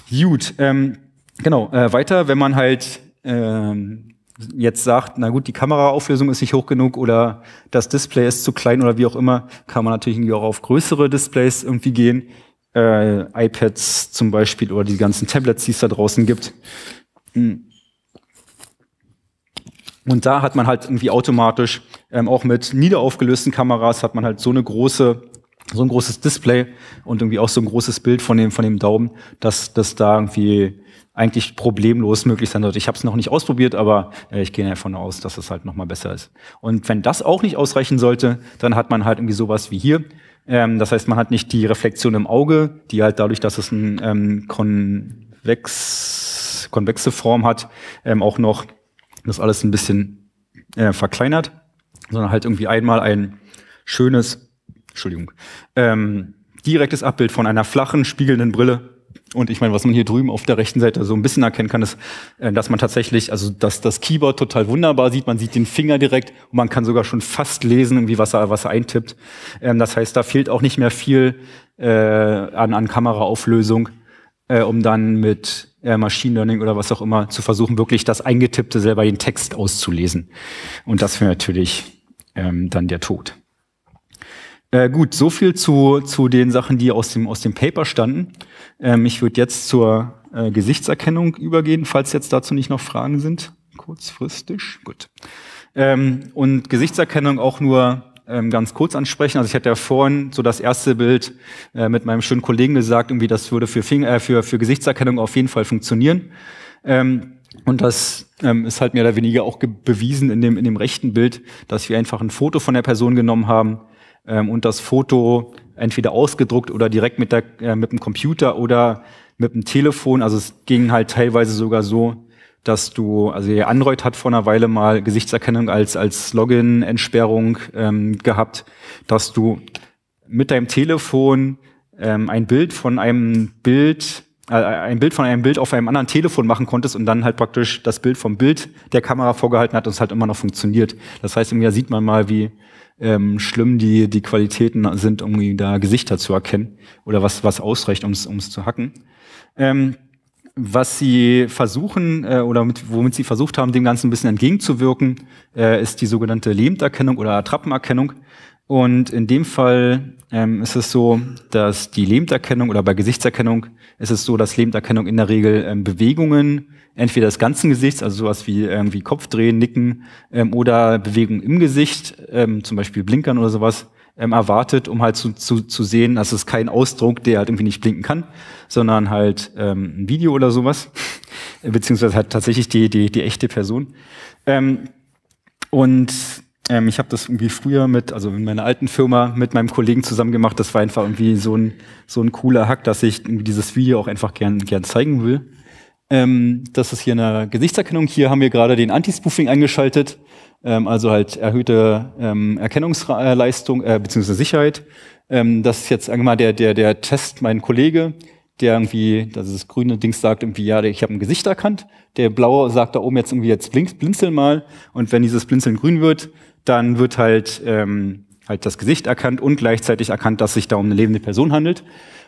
Gut, ähm, genau, äh, weiter, wenn man halt ähm, jetzt sagt, na gut, die Kameraauflösung ist nicht hoch genug oder das Display ist zu klein oder wie auch immer, kann man natürlich irgendwie auch auf größere Displays irgendwie gehen. Äh, iPads zum Beispiel oder die ganzen Tablets, die es da draußen gibt. Hm. Und da hat man halt irgendwie automatisch, ähm, auch mit niederaufgelösten Kameras, hat man halt so eine große so ein großes Display und irgendwie auch so ein großes Bild von dem, von dem Daumen, dass das da irgendwie eigentlich problemlos möglich sein sollte. Ich habe es noch nicht ausprobiert, aber äh, ich gehe davon aus, dass es das halt nochmal besser ist. Und wenn das auch nicht ausreichen sollte, dann hat man halt irgendwie sowas wie hier. Ähm, das heißt, man hat nicht die Reflexion im Auge, die halt dadurch, dass es ein ähm, konvex, konvexe Form hat, ähm, auch noch das alles ein bisschen äh, verkleinert, sondern halt irgendwie einmal ein schönes Entschuldigung, ähm, direktes Abbild von einer flachen, spiegelnden Brille. Und ich meine, was man hier drüben auf der rechten Seite so ein bisschen erkennen kann, ist, äh, dass man tatsächlich, also dass das Keyboard total wunderbar sieht, man sieht den Finger direkt und man kann sogar schon fast lesen, irgendwie was er, was er eintippt. Ähm, das heißt, da fehlt auch nicht mehr viel äh, an, an Kameraauflösung, äh, um dann mit äh, Machine Learning oder was auch immer zu versuchen, wirklich das Eingetippte selber den Text auszulesen. Und das wäre natürlich ähm, dann der Tod. Äh, gut, so viel zu, zu den Sachen, die aus dem, aus dem Paper standen. Ähm, ich würde jetzt zur äh, Gesichtserkennung übergehen, falls jetzt dazu nicht noch Fragen sind. Kurzfristig, gut. Ähm, und Gesichtserkennung auch nur ähm, ganz kurz ansprechen. Also ich hatte ja vorhin so das erste Bild äh, mit meinem schönen Kollegen gesagt, irgendwie das würde für, Fing äh, für, für Gesichtserkennung auf jeden Fall funktionieren. Ähm, und das ähm, ist halt mehr oder weniger auch bewiesen in dem, in dem rechten Bild, dass wir einfach ein Foto von der Person genommen haben, ähm, und das Foto entweder ausgedruckt oder direkt mit, der, äh, mit dem Computer oder mit dem Telefon. Also es ging halt teilweise sogar so, dass du, also Android hat vor einer Weile mal Gesichtserkennung als, als Login-Entsperrung ähm, gehabt, dass du mit deinem Telefon ähm, ein Bild von einem Bild, äh, ein Bild von einem Bild auf einem anderen Telefon machen konntest und dann halt praktisch das Bild vom Bild der Kamera vorgehalten hat und es halt immer noch funktioniert. Das heißt, im Jahr sieht man mal, wie, ähm, schlimm die, die Qualitäten sind, um da Gesichter zu erkennen oder was, was ausreicht, um es zu hacken. Ähm, was sie versuchen äh, oder mit, womit sie versucht haben, dem Ganzen ein bisschen entgegenzuwirken, äh, ist die sogenannte Lebenderkennung oder Attrappenerkennung. Und in dem Fall ähm, ist es so, dass die Lebenderkennung oder bei Gesichtserkennung ist es so, dass Lebenderkennung in der Regel ähm, Bewegungen entweder des ganzen Gesichts, also sowas wie irgendwie ähm, Kopfdrehen, Nicken ähm, oder Bewegungen im Gesicht, ähm, zum Beispiel Blinkern oder sowas, ähm, erwartet, um halt zu, zu, zu sehen, dass es kein Ausdruck, der halt irgendwie nicht blinken kann, sondern halt ähm, ein Video oder sowas, beziehungsweise halt tatsächlich die, die, die echte Person. Ähm, und ähm, ich habe das irgendwie früher mit, also in meiner alten Firma mit meinem Kollegen zusammen gemacht. Das war einfach irgendwie so ein, so ein cooler Hack, dass ich dieses Video auch einfach gern, gern zeigen will. Ähm, das ist hier eine Gesichtserkennung. Hier haben wir gerade den Anti-Spoofing eingeschaltet, ähm, also halt erhöhte ähm, Erkennungsleistung äh, bzw. Sicherheit. Ähm, das ist jetzt einmal der, der, der Test, mein Kollege, der irgendwie, das ist das grüne Ding, sagt irgendwie, ja, ich habe ein Gesicht erkannt. Der blaue sagt da oben jetzt irgendwie, jetzt blinzeln mal. Und wenn dieses Blinzeln grün wird, dann wird halt, ähm, halt das Gesicht erkannt und gleichzeitig erkannt, dass sich da um eine lebende Person handelt.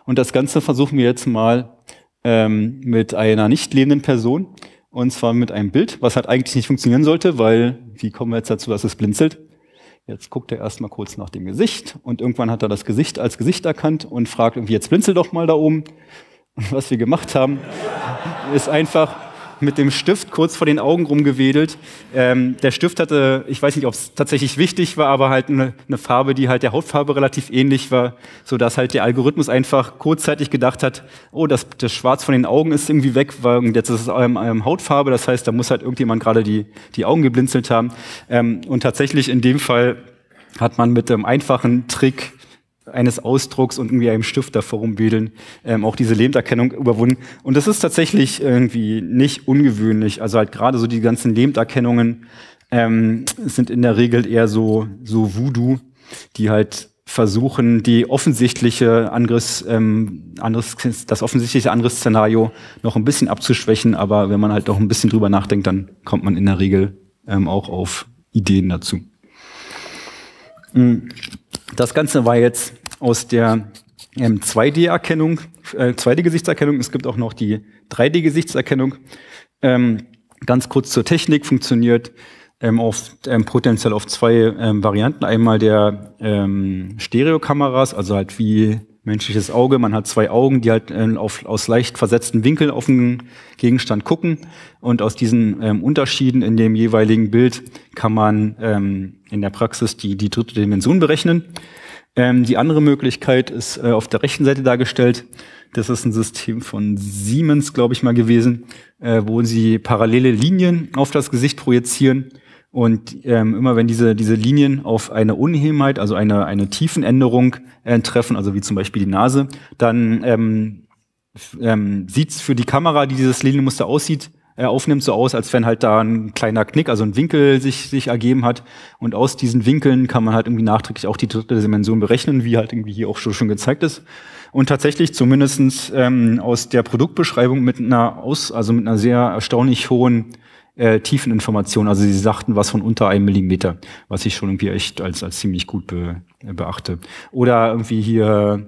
Und das Ganze versuchen wir jetzt mal ähm, mit einer nicht lebenden Person und zwar mit einem Bild, was halt eigentlich nicht funktionieren sollte, weil wie kommen wir jetzt dazu, dass es blinzelt? Jetzt guckt er erstmal kurz nach dem Gesicht und irgendwann hat er das Gesicht als Gesicht erkannt und fragt irgendwie, jetzt blinzel doch mal da oben. Und was wir gemacht haben, ist einfach mit dem Stift kurz vor den Augen rumgewedelt. Ähm, der Stift hatte, ich weiß nicht, ob es tatsächlich wichtig war, aber halt eine ne Farbe, die halt der Hautfarbe relativ ähnlich war, so dass halt der Algorithmus einfach kurzzeitig gedacht hat, oh, das, das Schwarz von den Augen ist irgendwie weg, weil jetzt ist es ähm, ähm, Hautfarbe, das heißt, da muss halt irgendjemand gerade die, die Augen geblinzelt haben. Ähm, und tatsächlich in dem Fall hat man mit einem einfachen Trick eines Ausdrucks und irgendwie einem Stift davor rumwedeln, ähm, auch diese Lebenderkennung überwunden. Und das ist tatsächlich irgendwie nicht ungewöhnlich. Also halt gerade so die ganzen Lebenderkennungen ähm, sind in der Regel eher so, so Voodoo, die halt versuchen, die offensichtliche Angriffs, ähm, anderes, das offensichtliche Angriffsszenario noch ein bisschen abzuschwächen, aber wenn man halt noch ein bisschen drüber nachdenkt, dann kommt man in der Regel ähm, auch auf Ideen dazu. Mhm. Das Ganze war jetzt aus der ähm, 2D-Erkennung, äh, 2D-Gesichtserkennung. Es gibt auch noch die 3D-Gesichtserkennung. Ähm, ganz kurz zur Technik funktioniert ähm, auf, ähm, potenziell auf zwei ähm, Varianten. Einmal der ähm, Stereokameras, also halt wie menschliches Auge. Man hat zwei Augen, die halt äh, auf, aus leicht versetzten Winkeln auf den Gegenstand gucken. Und aus diesen ähm, Unterschieden in dem jeweiligen Bild kann man ähm, in der Praxis die, die dritte Dimension berechnen. Ähm, die andere Möglichkeit ist äh, auf der rechten Seite dargestellt. Das ist ein System von Siemens, glaube ich mal, gewesen, äh, wo sie parallele Linien auf das Gesicht projizieren und ähm, immer wenn diese, diese Linien auf eine Unheimheit, also eine, eine Tiefenänderung äh, treffen, also wie zum Beispiel die Nase, dann ähm, ähm, sieht für die Kamera, die dieses Linienmuster aussieht, äh, aufnimmt, so aus, als wenn halt da ein kleiner Knick, also ein Winkel sich, sich ergeben hat. Und aus diesen Winkeln kann man halt irgendwie nachträglich auch die dritte Dimension berechnen, wie halt irgendwie hier auch schon, schon gezeigt ist. Und tatsächlich zumindestens ähm, aus der Produktbeschreibung mit einer aus, also mit einer sehr erstaunlich hohen äh, tiefen Informationen. Also sie sagten was von unter einem Millimeter, was ich schon irgendwie echt als, als ziemlich gut be, äh, beachte. Oder irgendwie hier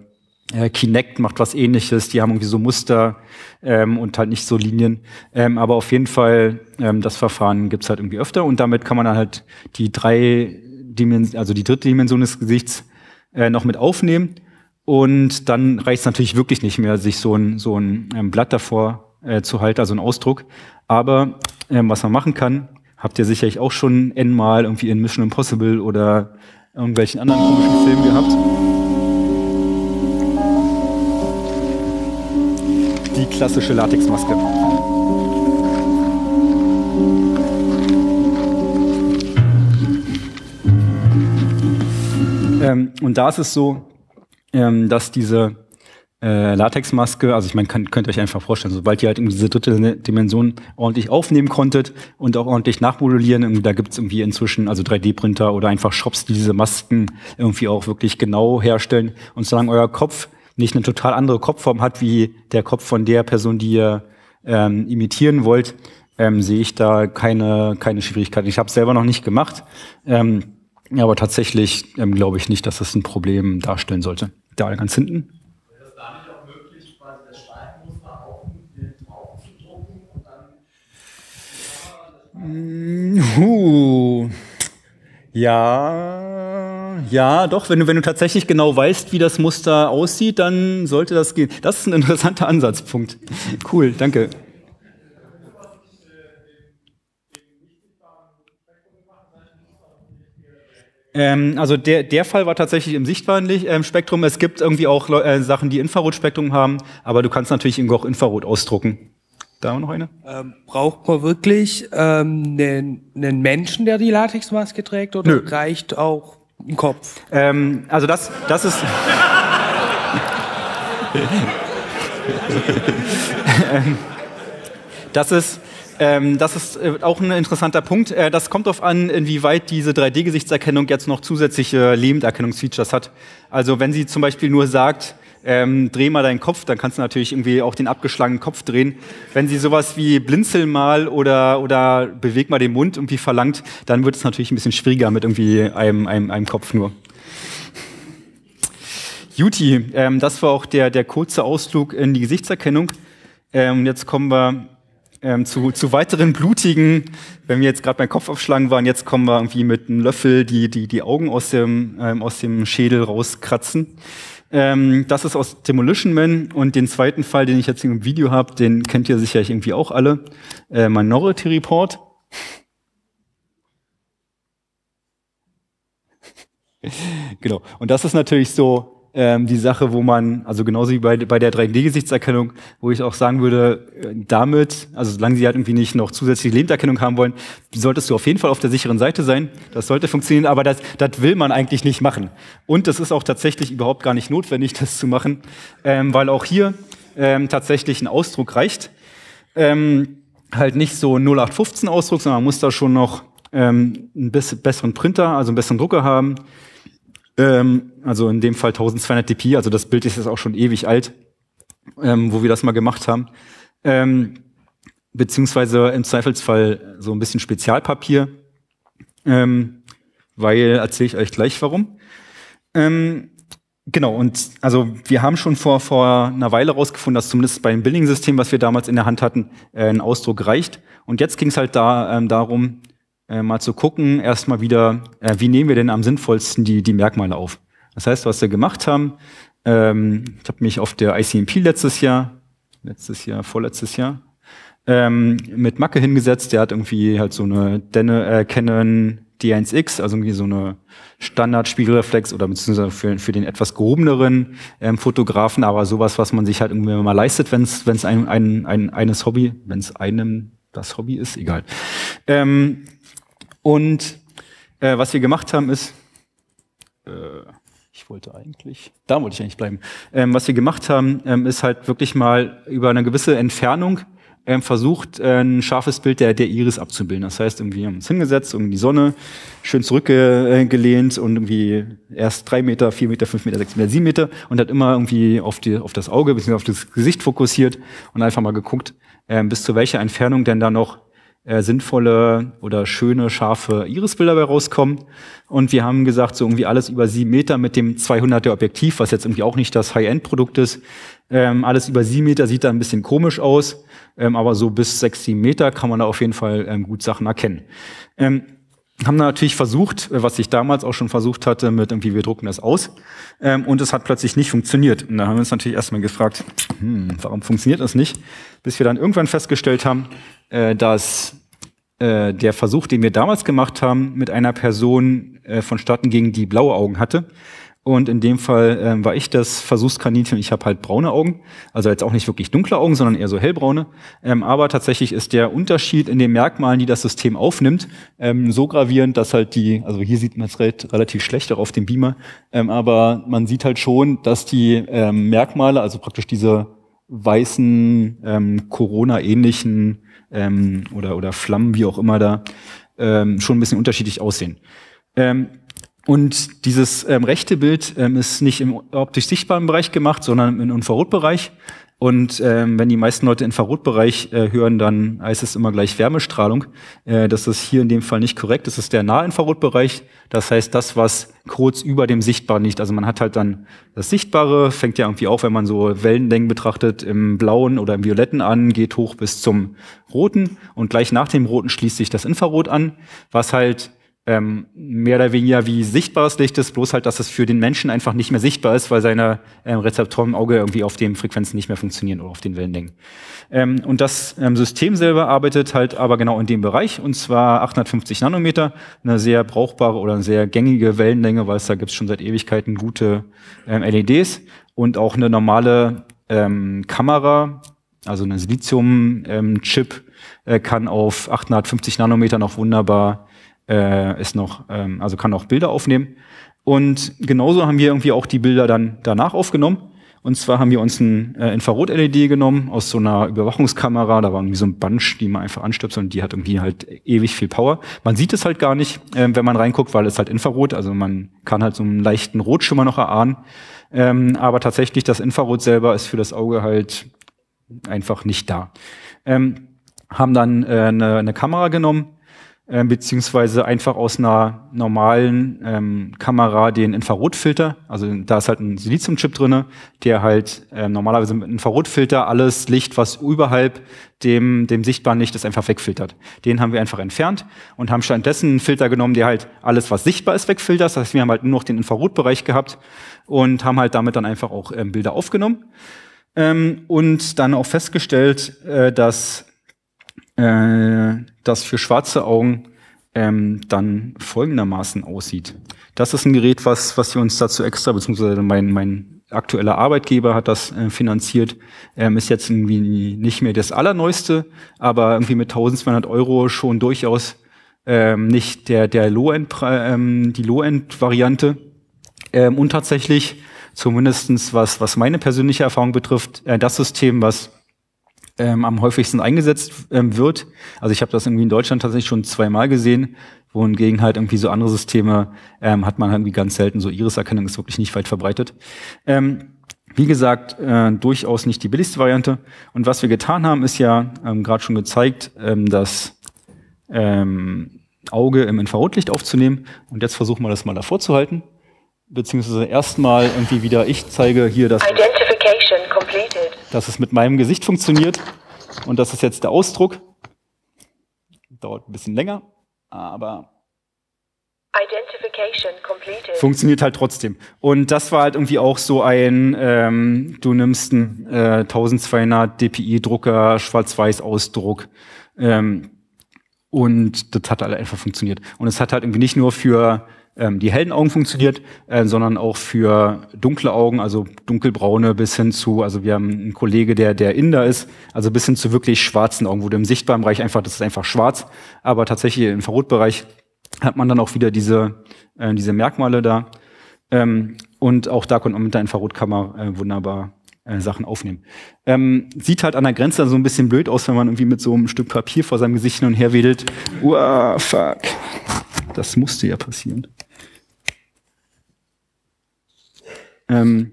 äh, Kinect macht was ähnliches, die haben irgendwie so Muster ähm, und halt nicht so Linien. Ähm, aber auf jeden Fall, ähm, das Verfahren gibt's halt irgendwie öfter und damit kann man dann halt die drei Dimension, also die dritte Dimension des Gesichts äh, noch mit aufnehmen. Und dann reicht's natürlich wirklich nicht mehr, sich so ein, so ein ähm, Blatt davor äh, zu halten, also ein Ausdruck. Aber ähm, was man machen kann. Habt ihr sicherlich auch schon n-mal irgendwie in Mission Impossible oder irgendwelchen anderen komischen Filmen gehabt. Die klassische Latexmaske. Ähm, und da ist es so, ähm, dass diese äh, Latexmaske, also ich meine, könnt ihr euch einfach vorstellen, sobald ihr halt in diese dritte Dimension ordentlich aufnehmen konntet und auch ordentlich nachmodulieren, da gibt's irgendwie inzwischen also 3D-Printer oder einfach Shops, die diese Masken irgendwie auch wirklich genau herstellen. Und solange euer Kopf nicht eine total andere Kopfform hat wie der Kopf von der Person, die ihr ähm, imitieren wollt, ähm, sehe ich da keine, keine Schwierigkeiten. Ich habe selber noch nicht gemacht, ähm, aber tatsächlich ähm, glaube ich nicht, dass das ein Problem darstellen sollte. Da ganz hinten. Uh, ja, ja, doch. Wenn du, wenn du tatsächlich genau weißt, wie das Muster aussieht, dann sollte das gehen. Das ist ein interessanter Ansatzpunkt. Cool, danke. Ähm, also der, der Fall war tatsächlich im sichtbaren ähm, Spektrum. Es gibt irgendwie auch äh, Sachen, die Infrarotspektrum haben, aber du kannst natürlich auch Infrarot ausdrucken. Da haben wir noch eine. Ähm, braucht man wirklich einen, ähm, einen Menschen, der die Latexmaske trägt, oder Nö. reicht auch ein Kopf? Ähm, also das, das ist. das ist. Ähm, das ist äh, auch ein interessanter Punkt. Äh, das kommt darauf an, inwieweit diese 3D-Gesichtserkennung jetzt noch zusätzliche Lebenderkennungsfeatures hat. Also wenn sie zum Beispiel nur sagt, ähm, dreh mal deinen Kopf, dann kannst du natürlich irgendwie auch den abgeschlagenen Kopf drehen. Wenn sie sowas wie blinzeln mal oder, oder beweg mal den Mund irgendwie verlangt, dann wird es natürlich ein bisschen schwieriger mit irgendwie einem, einem, einem Kopf nur. Juti, ähm, das war auch der, der kurze Ausflug in die Gesichtserkennung. Ähm, jetzt kommen wir ähm, zu, zu weiteren blutigen, wenn wir jetzt gerade beim Kopf aufschlagen waren, jetzt kommen wir irgendwie mit einem Löffel die, die, die Augen aus dem, ähm, aus dem Schädel rauskratzen. Ähm, das ist aus Demolition Man und den zweiten Fall, den ich jetzt im Video habe, den kennt ihr sicherlich irgendwie auch alle. Äh, Minority Report. genau. Und das ist natürlich so ähm, die Sache, wo man, also genauso wie bei, bei der 3D-Gesichtserkennung, wo ich auch sagen würde, äh, damit, also solange sie halt irgendwie nicht noch zusätzliche Lebenderkennung haben wollen, solltest du auf jeden Fall auf der sicheren Seite sein. Das sollte funktionieren, aber das, das will man eigentlich nicht machen. Und das ist auch tatsächlich überhaupt gar nicht notwendig, das zu machen, ähm, weil auch hier ähm, tatsächlich ein Ausdruck reicht. Ähm, halt nicht so ein 0815-Ausdruck, sondern man muss da schon noch ähm, einen besseren Printer, also einen besseren Drucker haben. Ähm, also in dem Fall 1200 dpi, also das Bild ist jetzt auch schon ewig alt, ähm, wo wir das mal gemacht haben. Ähm, beziehungsweise im Zweifelsfall so ein bisschen Spezialpapier, ähm, weil erzähle ich euch gleich warum. Ähm, genau, und also wir haben schon vor, vor einer Weile rausgefunden, dass zumindest beim Billing-System, was wir damals in der Hand hatten, äh, ein Ausdruck reicht. Und jetzt ging es halt da ähm, darum, äh, mal zu gucken, erstmal wieder, äh, wie nehmen wir denn am sinnvollsten die, die Merkmale auf? Das heißt, was wir gemacht haben, ähm, ich habe mich auf der ICMP letztes Jahr, letztes Jahr, vorletztes Jahr, ähm, mit Macke hingesetzt. Der hat irgendwie halt so eine Denne, äh, Canon D1X, also irgendwie so eine Standard-Spiegelreflex oder beziehungsweise für, für den etwas gehobeneren ähm, Fotografen, aber sowas, was man sich halt irgendwie mal leistet, wenn es ein, ein, ein, eines Hobby, wenn es einem das Hobby ist, egal. Ähm, und äh, was wir gemacht haben ist, äh, ich wollte eigentlich, da wollte ich eigentlich bleiben. Ähm, was wir gemacht haben, ähm, ist halt wirklich mal über eine gewisse Entfernung ähm, versucht, äh, ein scharfes Bild der, der Iris abzubilden. Das heißt, irgendwie haben uns hingesetzt, irgendwie die Sonne schön zurückgelehnt und irgendwie erst drei Meter, vier Meter, fünf Meter, sechs Meter, sieben Meter und hat immer irgendwie auf, die, auf das Auge bzw. auf das Gesicht fokussiert und einfach mal geguckt, ähm, bis zu welcher Entfernung denn da noch äh, sinnvolle oder schöne, scharfe Irisbilder bei rauskommen. Und wir haben gesagt, so irgendwie alles über sieben Meter mit dem 200er Objektiv, was jetzt irgendwie auch nicht das High-End-Produkt ist. Ähm, alles über sieben Meter sieht da ein bisschen komisch aus, ähm, aber so bis sechs, sieben Meter kann man da auf jeden Fall ähm, gut Sachen erkennen. Ähm, haben natürlich versucht, äh, was ich damals auch schon versucht hatte, mit irgendwie, wir drucken das aus. Ähm, und es hat plötzlich nicht funktioniert. Und da haben wir uns natürlich erstmal gefragt, hm, warum funktioniert das nicht? Bis wir dann irgendwann festgestellt haben, äh, dass äh, der Versuch, den wir damals gemacht haben, mit einer Person äh, vonstatten ging, die blaue Augen hatte, und in dem Fall ähm, war ich das Versuchskaninchen. Ich habe halt braune Augen, also jetzt auch nicht wirklich dunkle Augen, sondern eher so hellbraune. Ähm, aber tatsächlich ist der Unterschied in den Merkmalen, die das System aufnimmt, ähm, so gravierend, dass halt die, also hier sieht man es relativ schlecht auch auf dem Beamer, ähm, aber man sieht halt schon, dass die ähm, Merkmale, also praktisch diese weißen ähm, Corona-ähnlichen ähm, oder oder Flammen, wie auch immer da, ähm, schon ein bisschen unterschiedlich aussehen. Ähm, und dieses ähm, rechte Bild ähm, ist nicht im optisch sichtbaren Bereich gemacht, sondern im Infrarotbereich. Und ähm, wenn die meisten Leute Infrarotbereich äh, hören, dann heißt es immer gleich Wärmestrahlung. Äh, das ist hier in dem Fall nicht korrekt. Das ist der Nahinfrarotbereich. Das heißt, das, was kurz über dem Sichtbaren liegt. Also man hat halt dann das Sichtbare, fängt ja irgendwie auf, wenn man so Wellenlängen betrachtet, im Blauen oder im Violetten an, geht hoch bis zum Roten. Und gleich nach dem Roten schließt sich das Infrarot an, was halt ähm, mehr oder weniger wie sichtbares Licht ist, bloß halt, dass es für den Menschen einfach nicht mehr sichtbar ist, weil seine ähm, Rezeptoren im Auge irgendwie auf den Frequenzen nicht mehr funktionieren oder auf den Wellenlängen. Ähm, und das ähm, System selber arbeitet halt aber genau in dem Bereich, und zwar 850 Nanometer, eine sehr brauchbare oder eine sehr gängige Wellenlänge, weil es da gibt schon seit Ewigkeiten gute ähm, LEDs und auch eine normale ähm, Kamera, also eine Silizium-Chip, ähm, äh, kann auf 850 Nanometer noch wunderbar äh, ist noch, ähm, also kann auch Bilder aufnehmen. Und genauso haben wir irgendwie auch die Bilder dann danach aufgenommen. Und zwar haben wir uns ein äh, Infrarot-LED genommen aus so einer Überwachungskamera. Da war irgendwie so ein Bunch, die man einfach anstöpselt und die hat irgendwie halt ewig viel Power. Man sieht es halt gar nicht, ähm, wenn man reinguckt, weil es halt Infrarot, also man kann halt so einen leichten Rotschimmer noch erahnen. Ähm, aber tatsächlich das Infrarot selber ist für das Auge halt einfach nicht da. Ähm, haben dann äh, eine, eine Kamera genommen, ähm, beziehungsweise einfach aus einer normalen ähm, Kamera den Infrarotfilter, also da ist halt ein Siliziumchip drinne, der halt äh, normalerweise mit Infrarotfilter alles Licht, was überhalb dem, dem sichtbaren Licht ist, einfach wegfiltert. Den haben wir einfach entfernt und haben stattdessen einen Filter genommen, der halt alles, was sichtbar ist, wegfiltert. Das heißt, wir haben halt nur noch den Infrarotbereich gehabt und haben halt damit dann einfach auch ähm, Bilder aufgenommen. Ähm, und dann auch festgestellt, äh, dass äh, das für schwarze Augen ähm, dann folgendermaßen aussieht. Das ist ein Gerät, was, was wir uns dazu extra, beziehungsweise mein, mein aktueller Arbeitgeber hat das äh, finanziert, ähm, ist jetzt irgendwie nicht mehr das allerneueste, aber irgendwie mit 1200 Euro schon durchaus ähm, nicht der, der Low-End, ähm, die Low-End-Variante. Ähm, und tatsächlich, zumindestens was, was meine persönliche Erfahrung betrifft, äh, das System, was ähm, am häufigsten eingesetzt ähm, wird. Also ich habe das irgendwie in Deutschland tatsächlich schon zweimal gesehen, wohingegen halt irgendwie so andere Systeme ähm, hat man halt irgendwie ganz selten. So Iris-Erkennung ist wirklich nicht weit verbreitet. Ähm, wie gesagt, äh, durchaus nicht die billigste Variante. Und was wir getan haben, ist ja ähm, gerade schon gezeigt, ähm, das ähm, Auge im Infrarotlicht aufzunehmen. Und jetzt versuchen wir das mal davor zu halten. Beziehungsweise erstmal irgendwie wieder, ich zeige hier das. Identification dass es mit meinem Gesicht funktioniert. Und das ist jetzt der Ausdruck. Dauert ein bisschen länger, aber funktioniert halt trotzdem. Und das war halt irgendwie auch so ein, ähm, du nimmst einen äh, 1200 DPI-Drucker, Schwarz-Weiß-Ausdruck. Ähm, und das hat halt einfach funktioniert. Und es hat halt irgendwie nicht nur für ähm, die Heldenaugen funktioniert, äh, sondern auch für dunkle Augen, also dunkelbraune bis hin zu, also wir haben einen Kollege, der, der Inder ist, also bis hin zu wirklich schwarzen Augen, wo du im sichtbaren Bereich einfach, das ist einfach schwarz, aber tatsächlich im Infrarotbereich hat man dann auch wieder diese, äh, diese Merkmale da. Ähm, und auch da konnte man mit der Infrarotkammer äh, wunderbar äh, Sachen aufnehmen. Ähm, sieht halt an der Grenze so ein bisschen blöd aus, wenn man irgendwie mit so einem Stück Papier vor seinem Gesicht hin und her wedelt. Uah, fuck. Das musste ja passieren. Ähm,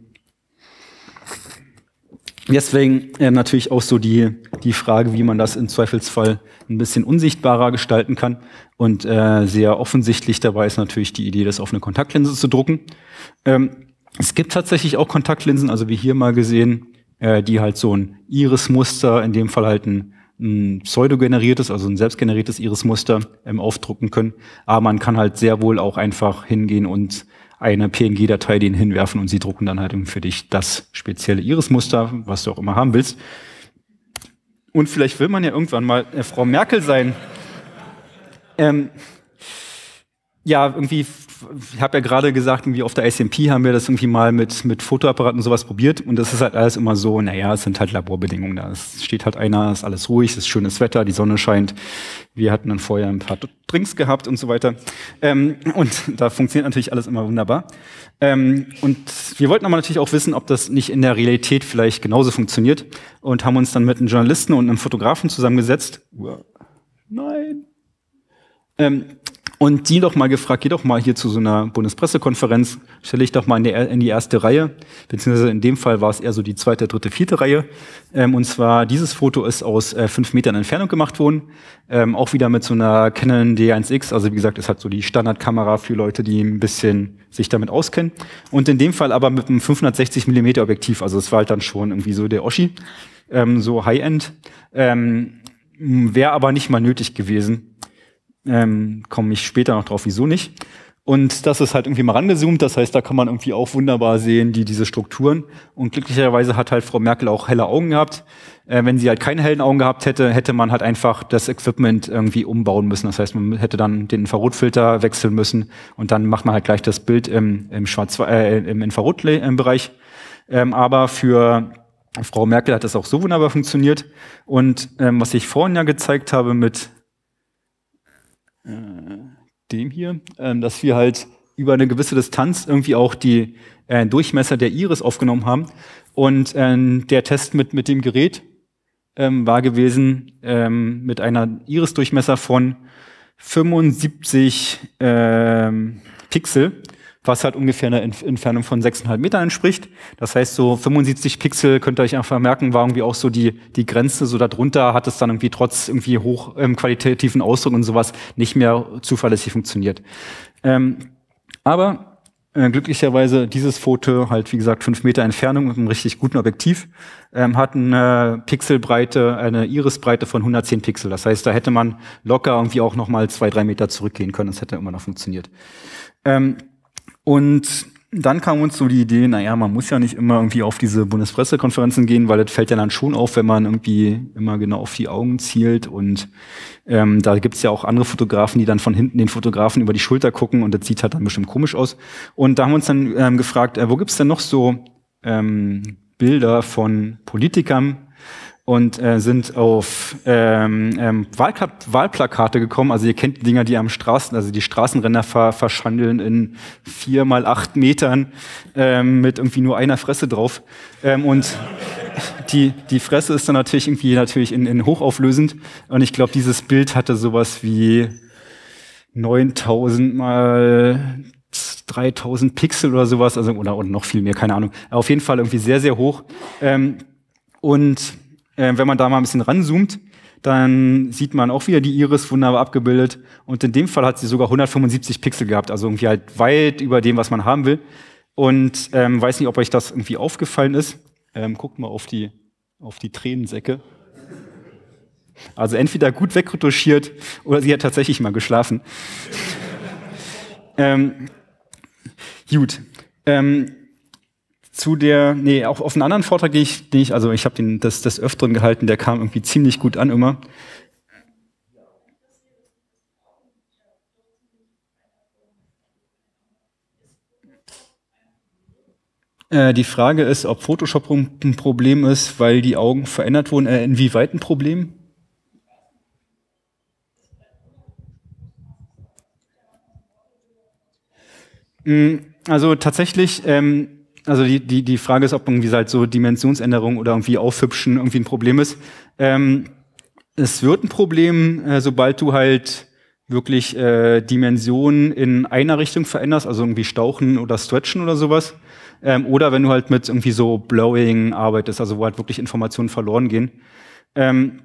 deswegen ähm, natürlich auch so die, die Frage, wie man das im Zweifelsfall ein bisschen unsichtbarer gestalten kann. Und äh, sehr offensichtlich dabei ist natürlich die Idee, das auf eine Kontaktlinse zu drucken. Ähm, es gibt tatsächlich auch Kontaktlinsen, also wie hier mal gesehen, äh, die halt so ein Iris-Muster, in dem Fall halt ein, ein pseudogeneriertes, also ein selbstgeneriertes Iris-Muster ähm, aufdrucken können. Aber man kann halt sehr wohl auch einfach hingehen und eine PNG-Datei denen hinwerfen und sie drucken dann halt für dich das spezielle Iris-Muster, was du auch immer haben willst. Und vielleicht will man ja irgendwann mal Frau Merkel sein. Ähm, ja, irgendwie, ich habe ja gerade gesagt, irgendwie auf der SMP haben wir das irgendwie mal mit, mit Fotoapparaten und sowas probiert und das ist halt alles immer so, naja, es sind halt Laborbedingungen da. Es steht halt einer, es ist alles ruhig, es ist schönes Wetter, die Sonne scheint. Wir hatten dann vorher ein paar Drinks gehabt und so weiter. Ähm, und da funktioniert natürlich alles immer wunderbar. Ähm, und wir wollten aber natürlich auch wissen, ob das nicht in der Realität vielleicht genauso funktioniert und haben uns dann mit einem Journalisten und einem Fotografen zusammengesetzt. Nein. Ähm, und die doch mal gefragt, geh doch mal hier zu so einer Bundespressekonferenz, stelle ich doch mal in die, in die, erste Reihe, beziehungsweise in dem Fall war es eher so die zweite, dritte, vierte Reihe. Ähm, und zwar dieses Foto ist aus äh, fünf Metern Entfernung gemacht worden, ähm, auch wieder mit so einer Canon D1X. Also wie gesagt, es hat so die Standardkamera für Leute, die ein bisschen sich damit auskennen. Und in dem Fall aber mit einem 560 mm Objektiv. Also es war halt dann schon irgendwie so der Oschi, ähm, so High-End. Ähm, wäre aber nicht mal nötig gewesen, ähm, Komme ich später noch drauf, wieso nicht. Und das ist halt irgendwie mal rangezoomt, das heißt, da kann man irgendwie auch wunderbar sehen, die, diese Strukturen. Und glücklicherweise hat halt Frau Merkel auch helle Augen gehabt. Äh, wenn sie halt keine hellen Augen gehabt hätte, hätte man halt einfach das Equipment irgendwie umbauen müssen. Das heißt, man hätte dann den Infrarotfilter wechseln müssen und dann macht man halt gleich das Bild im, im, Schwarz äh, im Infrarotbereich. Äh, ähm, aber für Frau Merkel hat das auch so wunderbar funktioniert. Und ähm, was ich vorhin ja gezeigt habe mit äh, dem hier, ähm, dass wir halt über eine gewisse Distanz irgendwie auch die äh, Durchmesser der Iris aufgenommen haben. Und ähm, der Test mit, mit dem Gerät ähm, war gewesen ähm, mit einer Iris-Durchmesser von 75 ähm, Pixel was halt ungefähr einer Entfernung von 6,5 Meter entspricht. Das heißt, so 75 Pixel könnt ihr euch einfach merken, war irgendwie auch so die, die Grenze. So darunter hat es dann irgendwie trotz irgendwie hoch ähm, qualitativen Ausdruck und sowas nicht mehr zuverlässig funktioniert. Ähm, aber äh, glücklicherweise dieses Foto halt, wie gesagt, 5 Meter Entfernung mit einem richtig guten Objektiv, ähm, hat eine Pixelbreite, eine Irisbreite von 110 Pixel. Das heißt, da hätte man locker irgendwie auch nochmal zwei, drei Meter zurückgehen können. Das hätte immer noch funktioniert. Ähm, und dann kam uns so die Idee, naja, man muss ja nicht immer irgendwie auf diese Bundespressekonferenzen gehen, weil das fällt ja dann schon auf, wenn man irgendwie immer genau auf die Augen zielt. Und ähm, da gibt's ja auch andere Fotografen, die dann von hinten den Fotografen über die Schulter gucken und das sieht halt dann bestimmt komisch aus. Und da haben wir uns dann ähm, gefragt, äh, wo gibt's denn noch so ähm, Bilder von Politikern, und äh, sind auf ähm, ähm, Wahlplakate gekommen. Also ihr kennt die Dinger, die am Straßen, also die Straßenrenner ver verschandeln in vier mal acht Metern ähm, mit irgendwie nur einer Fresse drauf. Ähm, und die, die Fresse ist dann natürlich irgendwie natürlich in, in hochauflösend. Und ich glaube, dieses Bild hatte sowas wie 9000 mal 3000 Pixel oder sowas, also oder, oder noch viel mehr, keine Ahnung. Auf jeden Fall irgendwie sehr, sehr hoch. Ähm, und äh, wenn man da mal ein bisschen ranzoomt, dann sieht man auch wieder die Iris wunderbar abgebildet. Und in dem Fall hat sie sogar 175 Pixel gehabt, also irgendwie halt weit über dem, was man haben will. Und ähm, weiß nicht, ob euch das irgendwie aufgefallen ist. Ähm, guckt mal auf die, auf die Tränensäcke. Also entweder gut wegretuschiert oder sie hat tatsächlich mal geschlafen. ähm, gut. Ähm, zu der, nee, auch auf einen anderen Vortrag gehe ich, den also ich habe den das, das öfteren gehalten, der kam irgendwie ziemlich gut an immer. Äh, die Frage ist, ob Photoshop ein Problem ist, weil die Augen verändert wurden. Äh, inwieweit ein Problem? Mm, also tatsächlich, ähm, also die, die, die Frage ist, ob irgendwie halt so Dimensionsänderung oder irgendwie aufhübschen irgendwie ein Problem ist. Ähm, es wird ein Problem, äh, sobald du halt wirklich äh, Dimensionen in einer Richtung veränderst, also irgendwie stauchen oder stretchen oder sowas. Ähm, oder wenn du halt mit irgendwie so Blowing arbeitest, also wo halt wirklich Informationen verloren gehen. Ähm,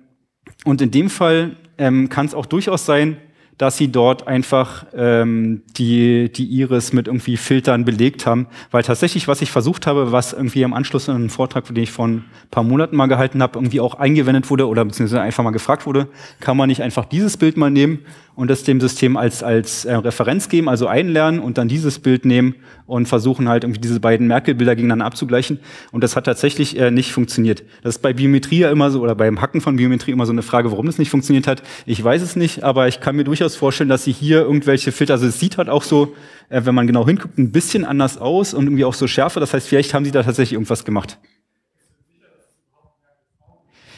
und in dem Fall ähm, kann es auch durchaus sein, dass sie dort einfach ähm, die, die Iris mit irgendwie Filtern belegt haben. Weil tatsächlich, was ich versucht habe, was irgendwie im Anschluss an einen Vortrag, den ich vor ein paar Monaten mal gehalten habe, irgendwie auch eingewendet wurde oder beziehungsweise einfach mal gefragt wurde, kann man nicht einfach dieses Bild mal nehmen, und das dem System als, als äh, Referenz geben, also einlernen und dann dieses Bild nehmen und versuchen halt irgendwie diese beiden Merkel-Bilder gegeneinander abzugleichen. Und das hat tatsächlich äh, nicht funktioniert. Das ist bei Biometrie ja immer so, oder beim Hacken von Biometrie immer so eine Frage, warum das nicht funktioniert hat. Ich weiß es nicht, aber ich kann mir durchaus vorstellen, dass sie hier irgendwelche Filter, also es sieht halt auch so, äh, wenn man genau hinguckt, ein bisschen anders aus und irgendwie auch so schärfer. Das heißt, vielleicht haben sie da tatsächlich irgendwas gemacht.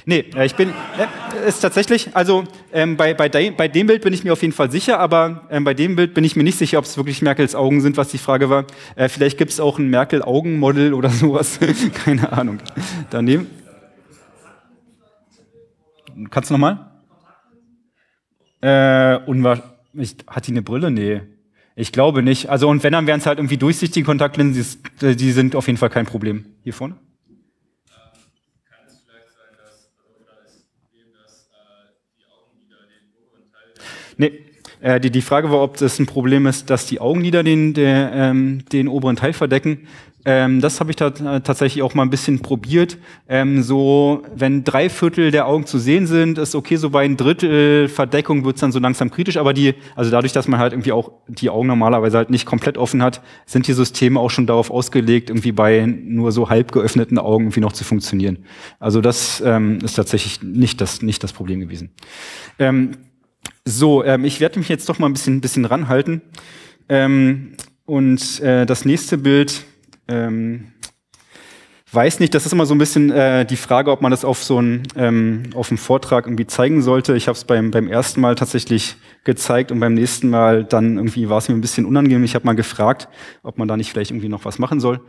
Nee, äh, ich bin, äh, ist tatsächlich, also ähm, bei, bei, de, bei dem Bild bin ich mir auf jeden Fall sicher, aber ähm, bei dem Bild bin ich mir nicht sicher, ob es wirklich Merkels Augen sind, was die Frage war. Äh, vielleicht gibt es auch ein Merkel-Augenmodel oder sowas. Keine Ahnung. Daneben. Kannst du nochmal? Äh, unwahrscheinlich. Hat die eine Brille? Nee. Ich glaube nicht. Also, und wenn, dann wären es halt irgendwie durchsichtige Kontaktlinsen. Die, die sind auf jeden Fall kein Problem. Hier vorne? Nee, äh, die, die Frage war, ob das ein Problem ist, dass die Augenlider den, der, ähm, den oberen Teil verdecken. Ähm, das habe ich da äh, tatsächlich auch mal ein bisschen probiert. Ähm, so, wenn drei Viertel der Augen zu sehen sind, ist okay, so bei ein Drittel Verdeckung wird's dann so langsam kritisch, aber die, also dadurch, dass man halt irgendwie auch die Augen normalerweise halt nicht komplett offen hat, sind die Systeme auch schon darauf ausgelegt, irgendwie bei nur so halb geöffneten Augen irgendwie noch zu funktionieren. Also das ähm, ist tatsächlich nicht das, nicht das Problem gewesen. Ähm, so, ähm, ich werde mich jetzt doch mal ein bisschen, ein bisschen ranhalten. Ähm, und äh, das nächste Bild, ähm, weiß nicht, das ist immer so ein bisschen äh, die Frage, ob man das auf so einen, ähm, auf einen Vortrag irgendwie zeigen sollte. Ich habe es beim, beim ersten Mal tatsächlich gezeigt und beim nächsten Mal dann irgendwie war es mir ein bisschen unangenehm. Ich habe mal gefragt, ob man da nicht vielleicht irgendwie noch was machen soll.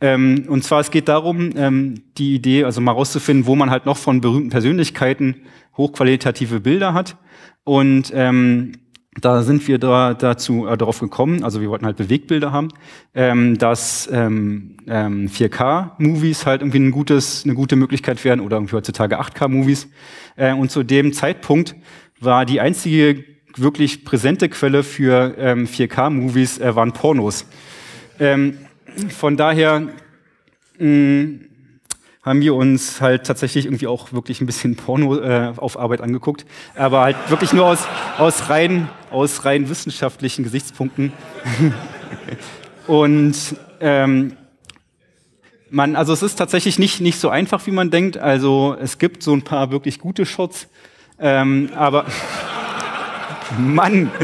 Ähm, und zwar, es geht darum, ähm, die Idee, also mal rauszufinden, wo man halt noch von berühmten Persönlichkeiten hochqualitative Bilder hat und ähm, da sind wir da, dazu äh, darauf gekommen, also wir wollten halt Bewegbilder haben, ähm, dass ähm, ähm, 4K-Movies halt irgendwie ein gutes, eine gute Möglichkeit wären oder irgendwie heutzutage 8K-Movies. Äh, und zu dem Zeitpunkt war die einzige wirklich präsente Quelle für ähm, 4K-Movies äh, waren Pornos. Ähm, von daher mh, haben wir uns halt tatsächlich irgendwie auch wirklich ein bisschen Porno äh, auf Arbeit angeguckt, aber halt wirklich nur aus, aus, rein, aus rein wissenschaftlichen Gesichtspunkten. Und ähm, man, also es ist tatsächlich nicht, nicht so einfach, wie man denkt. Also es gibt so ein paar wirklich gute Shots, ähm, aber Mann!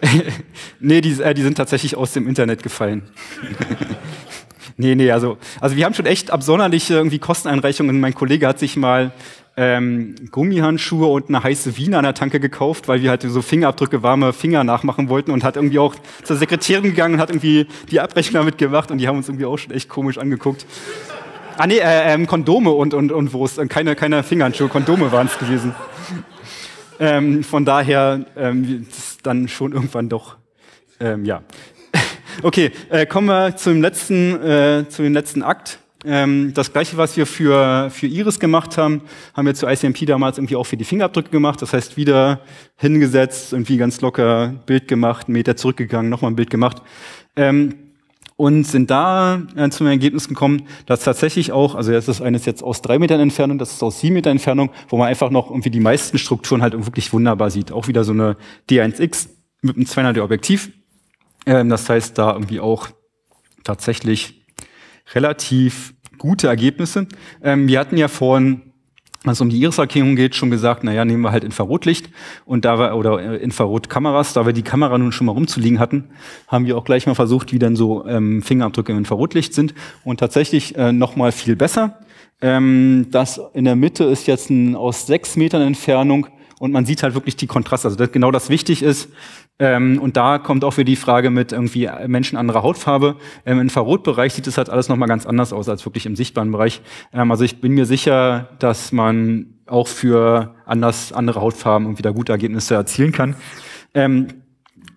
nee, die, äh, die sind tatsächlich aus dem Internet gefallen. nee, nee, also, also wir haben schon echt absonderliche irgendwie Kosteneinreichungen. Mein Kollege hat sich mal ähm, Gummihandschuhe und eine heiße Wiener an der Tanke gekauft, weil wir halt so Fingerabdrücke, warme Finger nachmachen wollten und hat irgendwie auch zur Sekretärin gegangen und hat irgendwie die Abrechnung damit gemacht und die haben uns irgendwie auch schon echt komisch angeguckt. Ah nee, äh, ähm, Kondome und, und, und Wurst, äh, keine, keine Fingerhandschuhe, Kondome waren es gewesen. Ähm, von daher ähm, dann schon irgendwann doch, ähm, ja. Okay, äh, kommen wir zum letzten, äh, zu dem letzten Akt. Ähm, das gleiche, was wir für, für Iris gemacht haben, haben wir zu ICMP damals irgendwie auch für die Fingerabdrücke gemacht. Das heißt, wieder hingesetzt, irgendwie ganz locker Bild gemacht, einen Meter zurückgegangen, nochmal ein Bild gemacht. Ähm, und sind da äh, zum Ergebnis gekommen, dass tatsächlich auch, also das ist eines jetzt aus drei Metern Entfernung, das ist aus sieben Metern Entfernung, wo man einfach noch irgendwie die meisten Strukturen halt wirklich wunderbar sieht. Auch wieder so eine D1X mit einem 200 Objektiv. Ähm, das heißt, da irgendwie auch tatsächlich relativ gute Ergebnisse. Ähm, wir hatten ja vorhin als es um die Irisarkierung geht, schon gesagt, naja, nehmen wir halt Infrarotlicht und da wir, oder äh, Infrarotkameras, da wir die Kamera nun schon mal rumzuliegen hatten, haben wir auch gleich mal versucht, wie dann so ähm, Fingerabdrücke im Infrarotlicht sind und tatsächlich äh, noch mal viel besser. Ähm, das in der Mitte ist jetzt ein, aus sechs Metern Entfernung und man sieht halt wirklich die Kontraste. Also das, genau das wichtig ist, ähm, und da kommt auch wieder die Frage mit irgendwie äh, Menschen anderer Hautfarbe. Ähm, Im Infrarotbereich sieht es halt alles nochmal ganz anders aus als wirklich im sichtbaren Bereich. Ähm, also ich bin mir sicher, dass man auch für anders andere Hautfarben irgendwie da gute Ergebnisse erzielen kann. Ähm,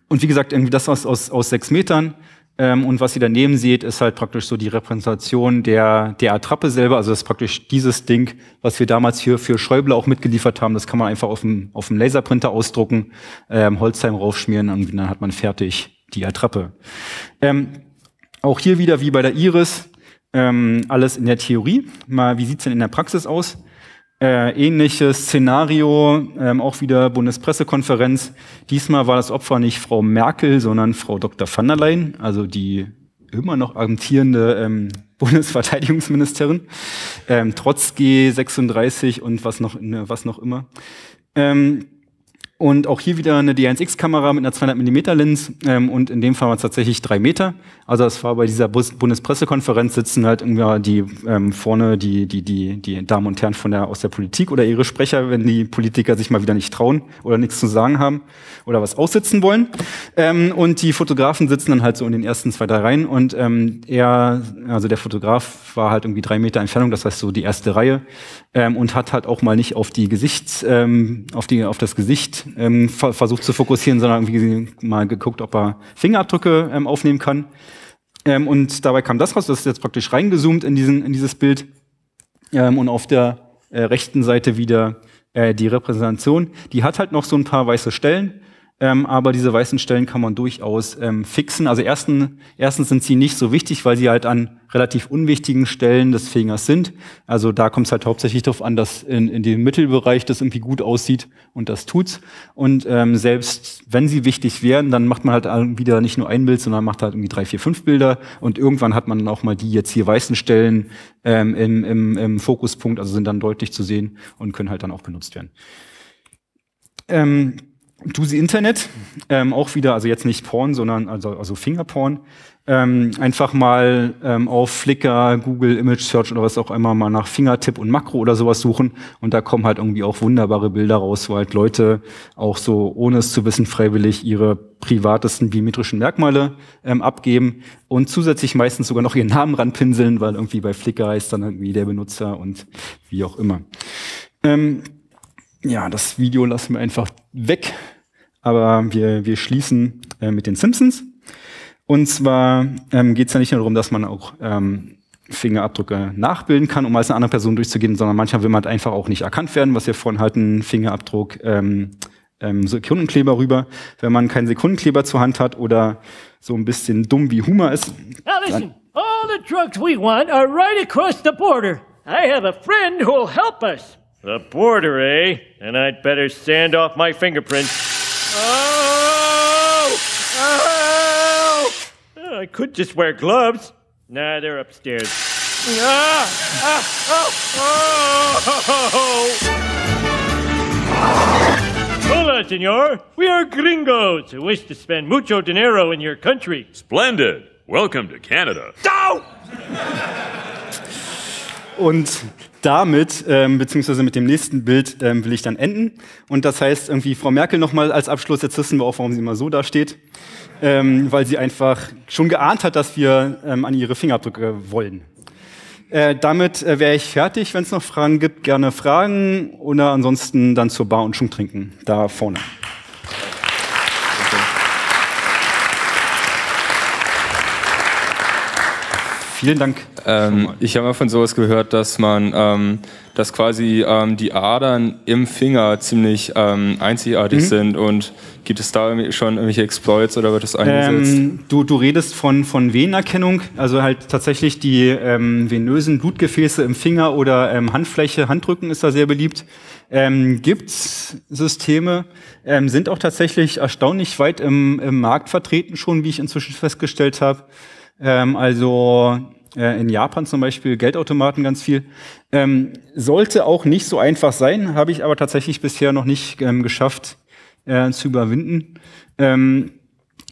und wie gesagt, irgendwie das aus, aus, aus sechs Metern ähm, und was ihr daneben seht, ist halt praktisch so die Repräsentation der, der Attrappe selber. Also das ist praktisch dieses Ding, was wir damals hier für Schäuble auch mitgeliefert haben. Das kann man einfach auf dem, auf dem Laserprinter ausdrucken, ähm, Holzheim raufschmieren und dann hat man fertig die Attrappe. Ähm, auch hier wieder wie bei der Iris, ähm, alles in der Theorie. Mal, wie sieht's denn in der Praxis aus? Äh, ähnliches Szenario, ähm, auch wieder Bundespressekonferenz. Diesmal war das Opfer nicht Frau Merkel, sondern Frau Dr. van der Leyen, also die immer noch amtierende ähm, Bundesverteidigungsministerin, ähm, trotz G36 und was noch, ne, was noch immer. Ähm, und auch hier wieder eine D1X-Kamera mit einer 200mm Lens ähm, und in dem Fall waren es tatsächlich drei Meter. Also es war bei dieser Bus Bundespressekonferenz sitzen halt irgendwie die ähm, vorne die die die die Damen und Herren von der aus der Politik oder ihre Sprecher, wenn die Politiker sich mal wieder nicht trauen oder nichts zu sagen haben oder was aussitzen wollen. Ähm, und die Fotografen sitzen dann halt so in den ersten zwei drei Reihen und ähm, er also der Fotograf war halt irgendwie drei Meter Entfernung, das heißt so die erste Reihe ähm, und hat halt auch mal nicht auf die Gesichts, ähm, auf die, auf das Gesicht ähm, ver versucht zu fokussieren, sondern irgendwie mal geguckt, ob er Fingerabdrücke ähm, aufnehmen kann. Ähm, und dabei kam das raus, das ist jetzt praktisch reingezoomt in diesen, in dieses Bild. Ähm, und auf der äh, rechten Seite wieder äh, die Repräsentation. Die hat halt noch so ein paar weiße Stellen ähm, aber diese weißen Stellen kann man durchaus ähm, fixen. Also ersten, erstens sind sie nicht so wichtig, weil sie halt an relativ unwichtigen Stellen des Fingers sind. Also da kommt es halt hauptsächlich darauf an, dass in, in dem Mittelbereich das irgendwie gut aussieht und das tut's. Und ähm, selbst wenn sie wichtig wären, dann macht man halt wieder nicht nur ein Bild, sondern macht halt irgendwie drei, vier, fünf Bilder und irgendwann hat man dann auch mal die jetzt hier weißen Stellen ähm, im, im, im Fokuspunkt, also sind dann deutlich zu sehen und können halt dann auch benutzt werden. Ähm, sie Internet, ähm, auch wieder, also jetzt nicht Porn, sondern also, also Fingerporn, ähm, einfach mal ähm, auf Flickr, Google Image Search oder was auch immer mal nach Fingertipp und Makro oder sowas suchen und da kommen halt irgendwie auch wunderbare Bilder raus, wo halt Leute auch so, ohne es zu wissen, freiwillig ihre privatesten biometrischen Merkmale ähm, abgeben und zusätzlich meistens sogar noch ihren Namen ranpinseln, weil irgendwie bei Flickr heißt dann irgendwie der Benutzer und wie auch immer. Ähm, ja, das Video lassen wir einfach weg aber wir, wir schließen äh, mit den Simpsons. Und zwar ähm, geht es ja nicht nur darum, dass man auch ähm, Fingerabdrücke nachbilden kann, um als eine andere Person durchzugehen, sondern manchmal will man halt einfach auch nicht erkannt werden, was wir vorhin hatten, Fingerabdruck, ähm, ähm, Sekundenkleber rüber. Wenn man keinen Sekundenkleber zur Hand hat oder so ein bisschen dumm wie Humor ist. Now listen, all the drugs we want are right across the border. I have a friend who'll help us. The border, eh? And I'd better stand off my fingerprints. Oh! Oh! oh I could just wear gloves. Nah, they're upstairs. Ah! ah! Oh! Oh! Hola, senor. We are gringos who wish to spend mucho dinero in your country. Splendid. Welcome to Canada. Oh! Und damit, ähm, beziehungsweise mit dem nächsten Bild, ähm, will ich dann enden. Und das heißt irgendwie Frau Merkel nochmal als Abschluss, jetzt wissen wir auch, warum sie immer so da steht. ähm, weil sie einfach schon geahnt hat, dass wir ähm, an ihre Fingerabdrücke wollen. Äh, damit äh, wäre ich fertig. Wenn es noch Fragen gibt, gerne Fragen oder ansonsten dann zur Bar und Schunk trinken, da vorne. Vielen Dank. Ähm, ich habe mal von sowas gehört, dass man, ähm, dass quasi ähm, die Adern im Finger ziemlich ähm, einzigartig mhm. sind und gibt es da schon irgendwelche Exploits oder wird das eingesetzt? Ähm, du, du redest von, von Venenerkennung, also halt tatsächlich die ähm, venösen Blutgefäße im Finger oder Handfläche, Handrücken ist da sehr beliebt. Ähm, gibt Systeme, sind auch tatsächlich erstaunlich weit im, im Markt vertreten schon, wie ich inzwischen festgestellt habe ähm, also äh, in Japan zum Beispiel Geldautomaten ganz viel. Ähm, sollte auch nicht so einfach sein, habe ich aber tatsächlich bisher noch nicht ähm, geschafft äh, zu überwinden. Ähm,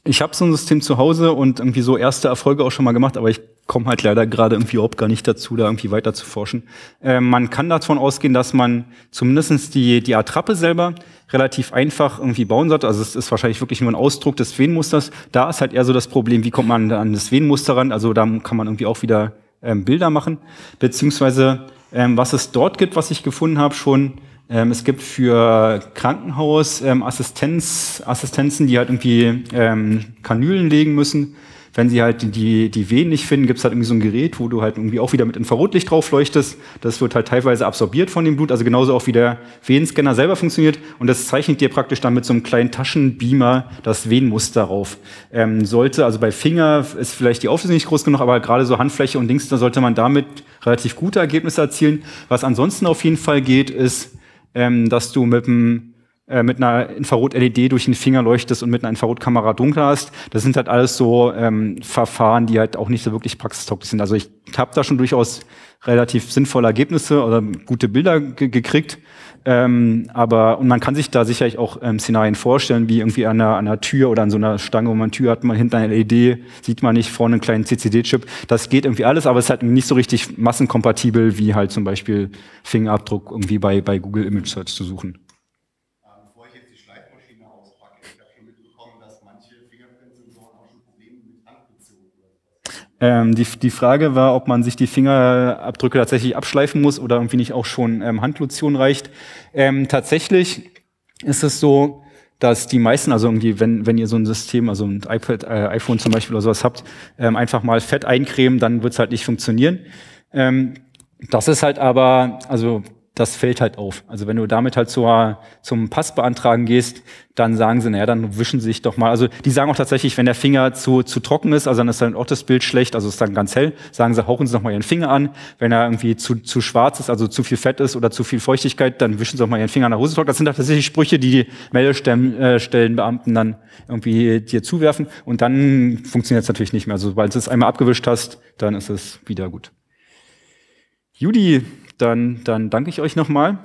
ich habe so ein System zu Hause und irgendwie so erste Erfolge auch schon mal gemacht, aber ich komme halt leider gerade irgendwie überhaupt gar nicht dazu, da irgendwie weiter zu forschen. Äh, man kann davon ausgehen, dass man zumindestens die, die Attrappe selber relativ einfach irgendwie bauen sollte. Also es ist wahrscheinlich wirklich nur ein Ausdruck des Venenmusters. Da ist halt eher so das Problem, wie kommt man an das Venenmuster ran? Also da kann man irgendwie auch wieder ähm, Bilder machen. Beziehungsweise, ähm, was es dort gibt, was ich gefunden habe schon, ähm, es gibt für Krankenhaus ähm, Assistenzen, die halt irgendwie ähm, Kanülen legen müssen. Wenn sie halt die, die Venen nicht finden, gibt es halt irgendwie so ein Gerät, wo du halt irgendwie auch wieder mit Infrarotlicht drauf leuchtest. Das wird halt teilweise absorbiert von dem Blut, also genauso auch wie der Venenscanner selber funktioniert. Und das zeichnet dir praktisch dann mit so einem kleinen Taschenbeamer das Venenmuster auf. Ähm, sollte, also bei Finger ist vielleicht die Auflösung nicht groß genug, aber halt gerade so Handfläche und Dings, da sollte man damit relativ gute Ergebnisse erzielen. Was ansonsten auf jeden Fall geht, ist, ähm, dass du mit einem äh, mit einer Infrarot-LED durch den Finger leuchtest und mit einer Infrarotkamera dunkler hast. Das sind halt alles so ähm, Verfahren, die halt auch nicht so wirklich praxistauglich sind. Also ich habe da schon durchaus relativ sinnvolle Ergebnisse oder gute Bilder ge gekriegt. Ähm, aber und man kann sich da sicherlich auch ähm, Szenarien vorstellen, wie irgendwie an einer, an einer Tür oder an so einer Stange, wo man eine Tür hat, man hinten eine LED, sieht man nicht, vorne einen kleinen CCD-Chip. Das geht irgendwie alles, aber es ist halt nicht so richtig massenkompatibel, wie halt zum Beispiel Fingerabdruck irgendwie bei, bei Google Image Search zu suchen. Ähm, die, die Frage war, ob man sich die Fingerabdrücke tatsächlich abschleifen muss oder irgendwie nicht auch schon ähm, Handlotion reicht. Ähm, tatsächlich ist es so, dass die meisten, also irgendwie, wenn, wenn ihr so ein System, also ein iPad, äh, iPhone zum Beispiel oder sowas habt, ähm, einfach mal Fett eincremen, dann wird es halt nicht funktionieren. Ähm, das ist halt aber, also das fällt halt auf. Also wenn du damit halt zur, zum Pass beantragen gehst, dann sagen sie, naja, dann wischen sie sich doch mal. Also die sagen auch tatsächlich, wenn der Finger zu, zu trocken ist, also dann ist dann auch das Bild schlecht, also ist dann ganz hell, sagen sie, hauchen sie doch mal ihren Finger an. Wenn er irgendwie zu, zu schwarz ist, also zu viel Fett ist oder zu viel Feuchtigkeit, dann wischen sie doch mal ihren Finger an der trocken. Das sind halt tatsächlich Sprüche, die die Meldestellenbeamten äh, dann irgendwie dir zuwerfen. Und dann funktioniert es natürlich nicht mehr. Also sobald du es einmal abgewischt hast, dann ist es wieder gut. Judy, dann, dann danke ich euch nochmal.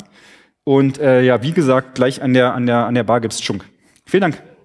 Und äh, ja, wie gesagt, gleich an der, an der, an der Bar gibt's Schunk. Vielen Dank.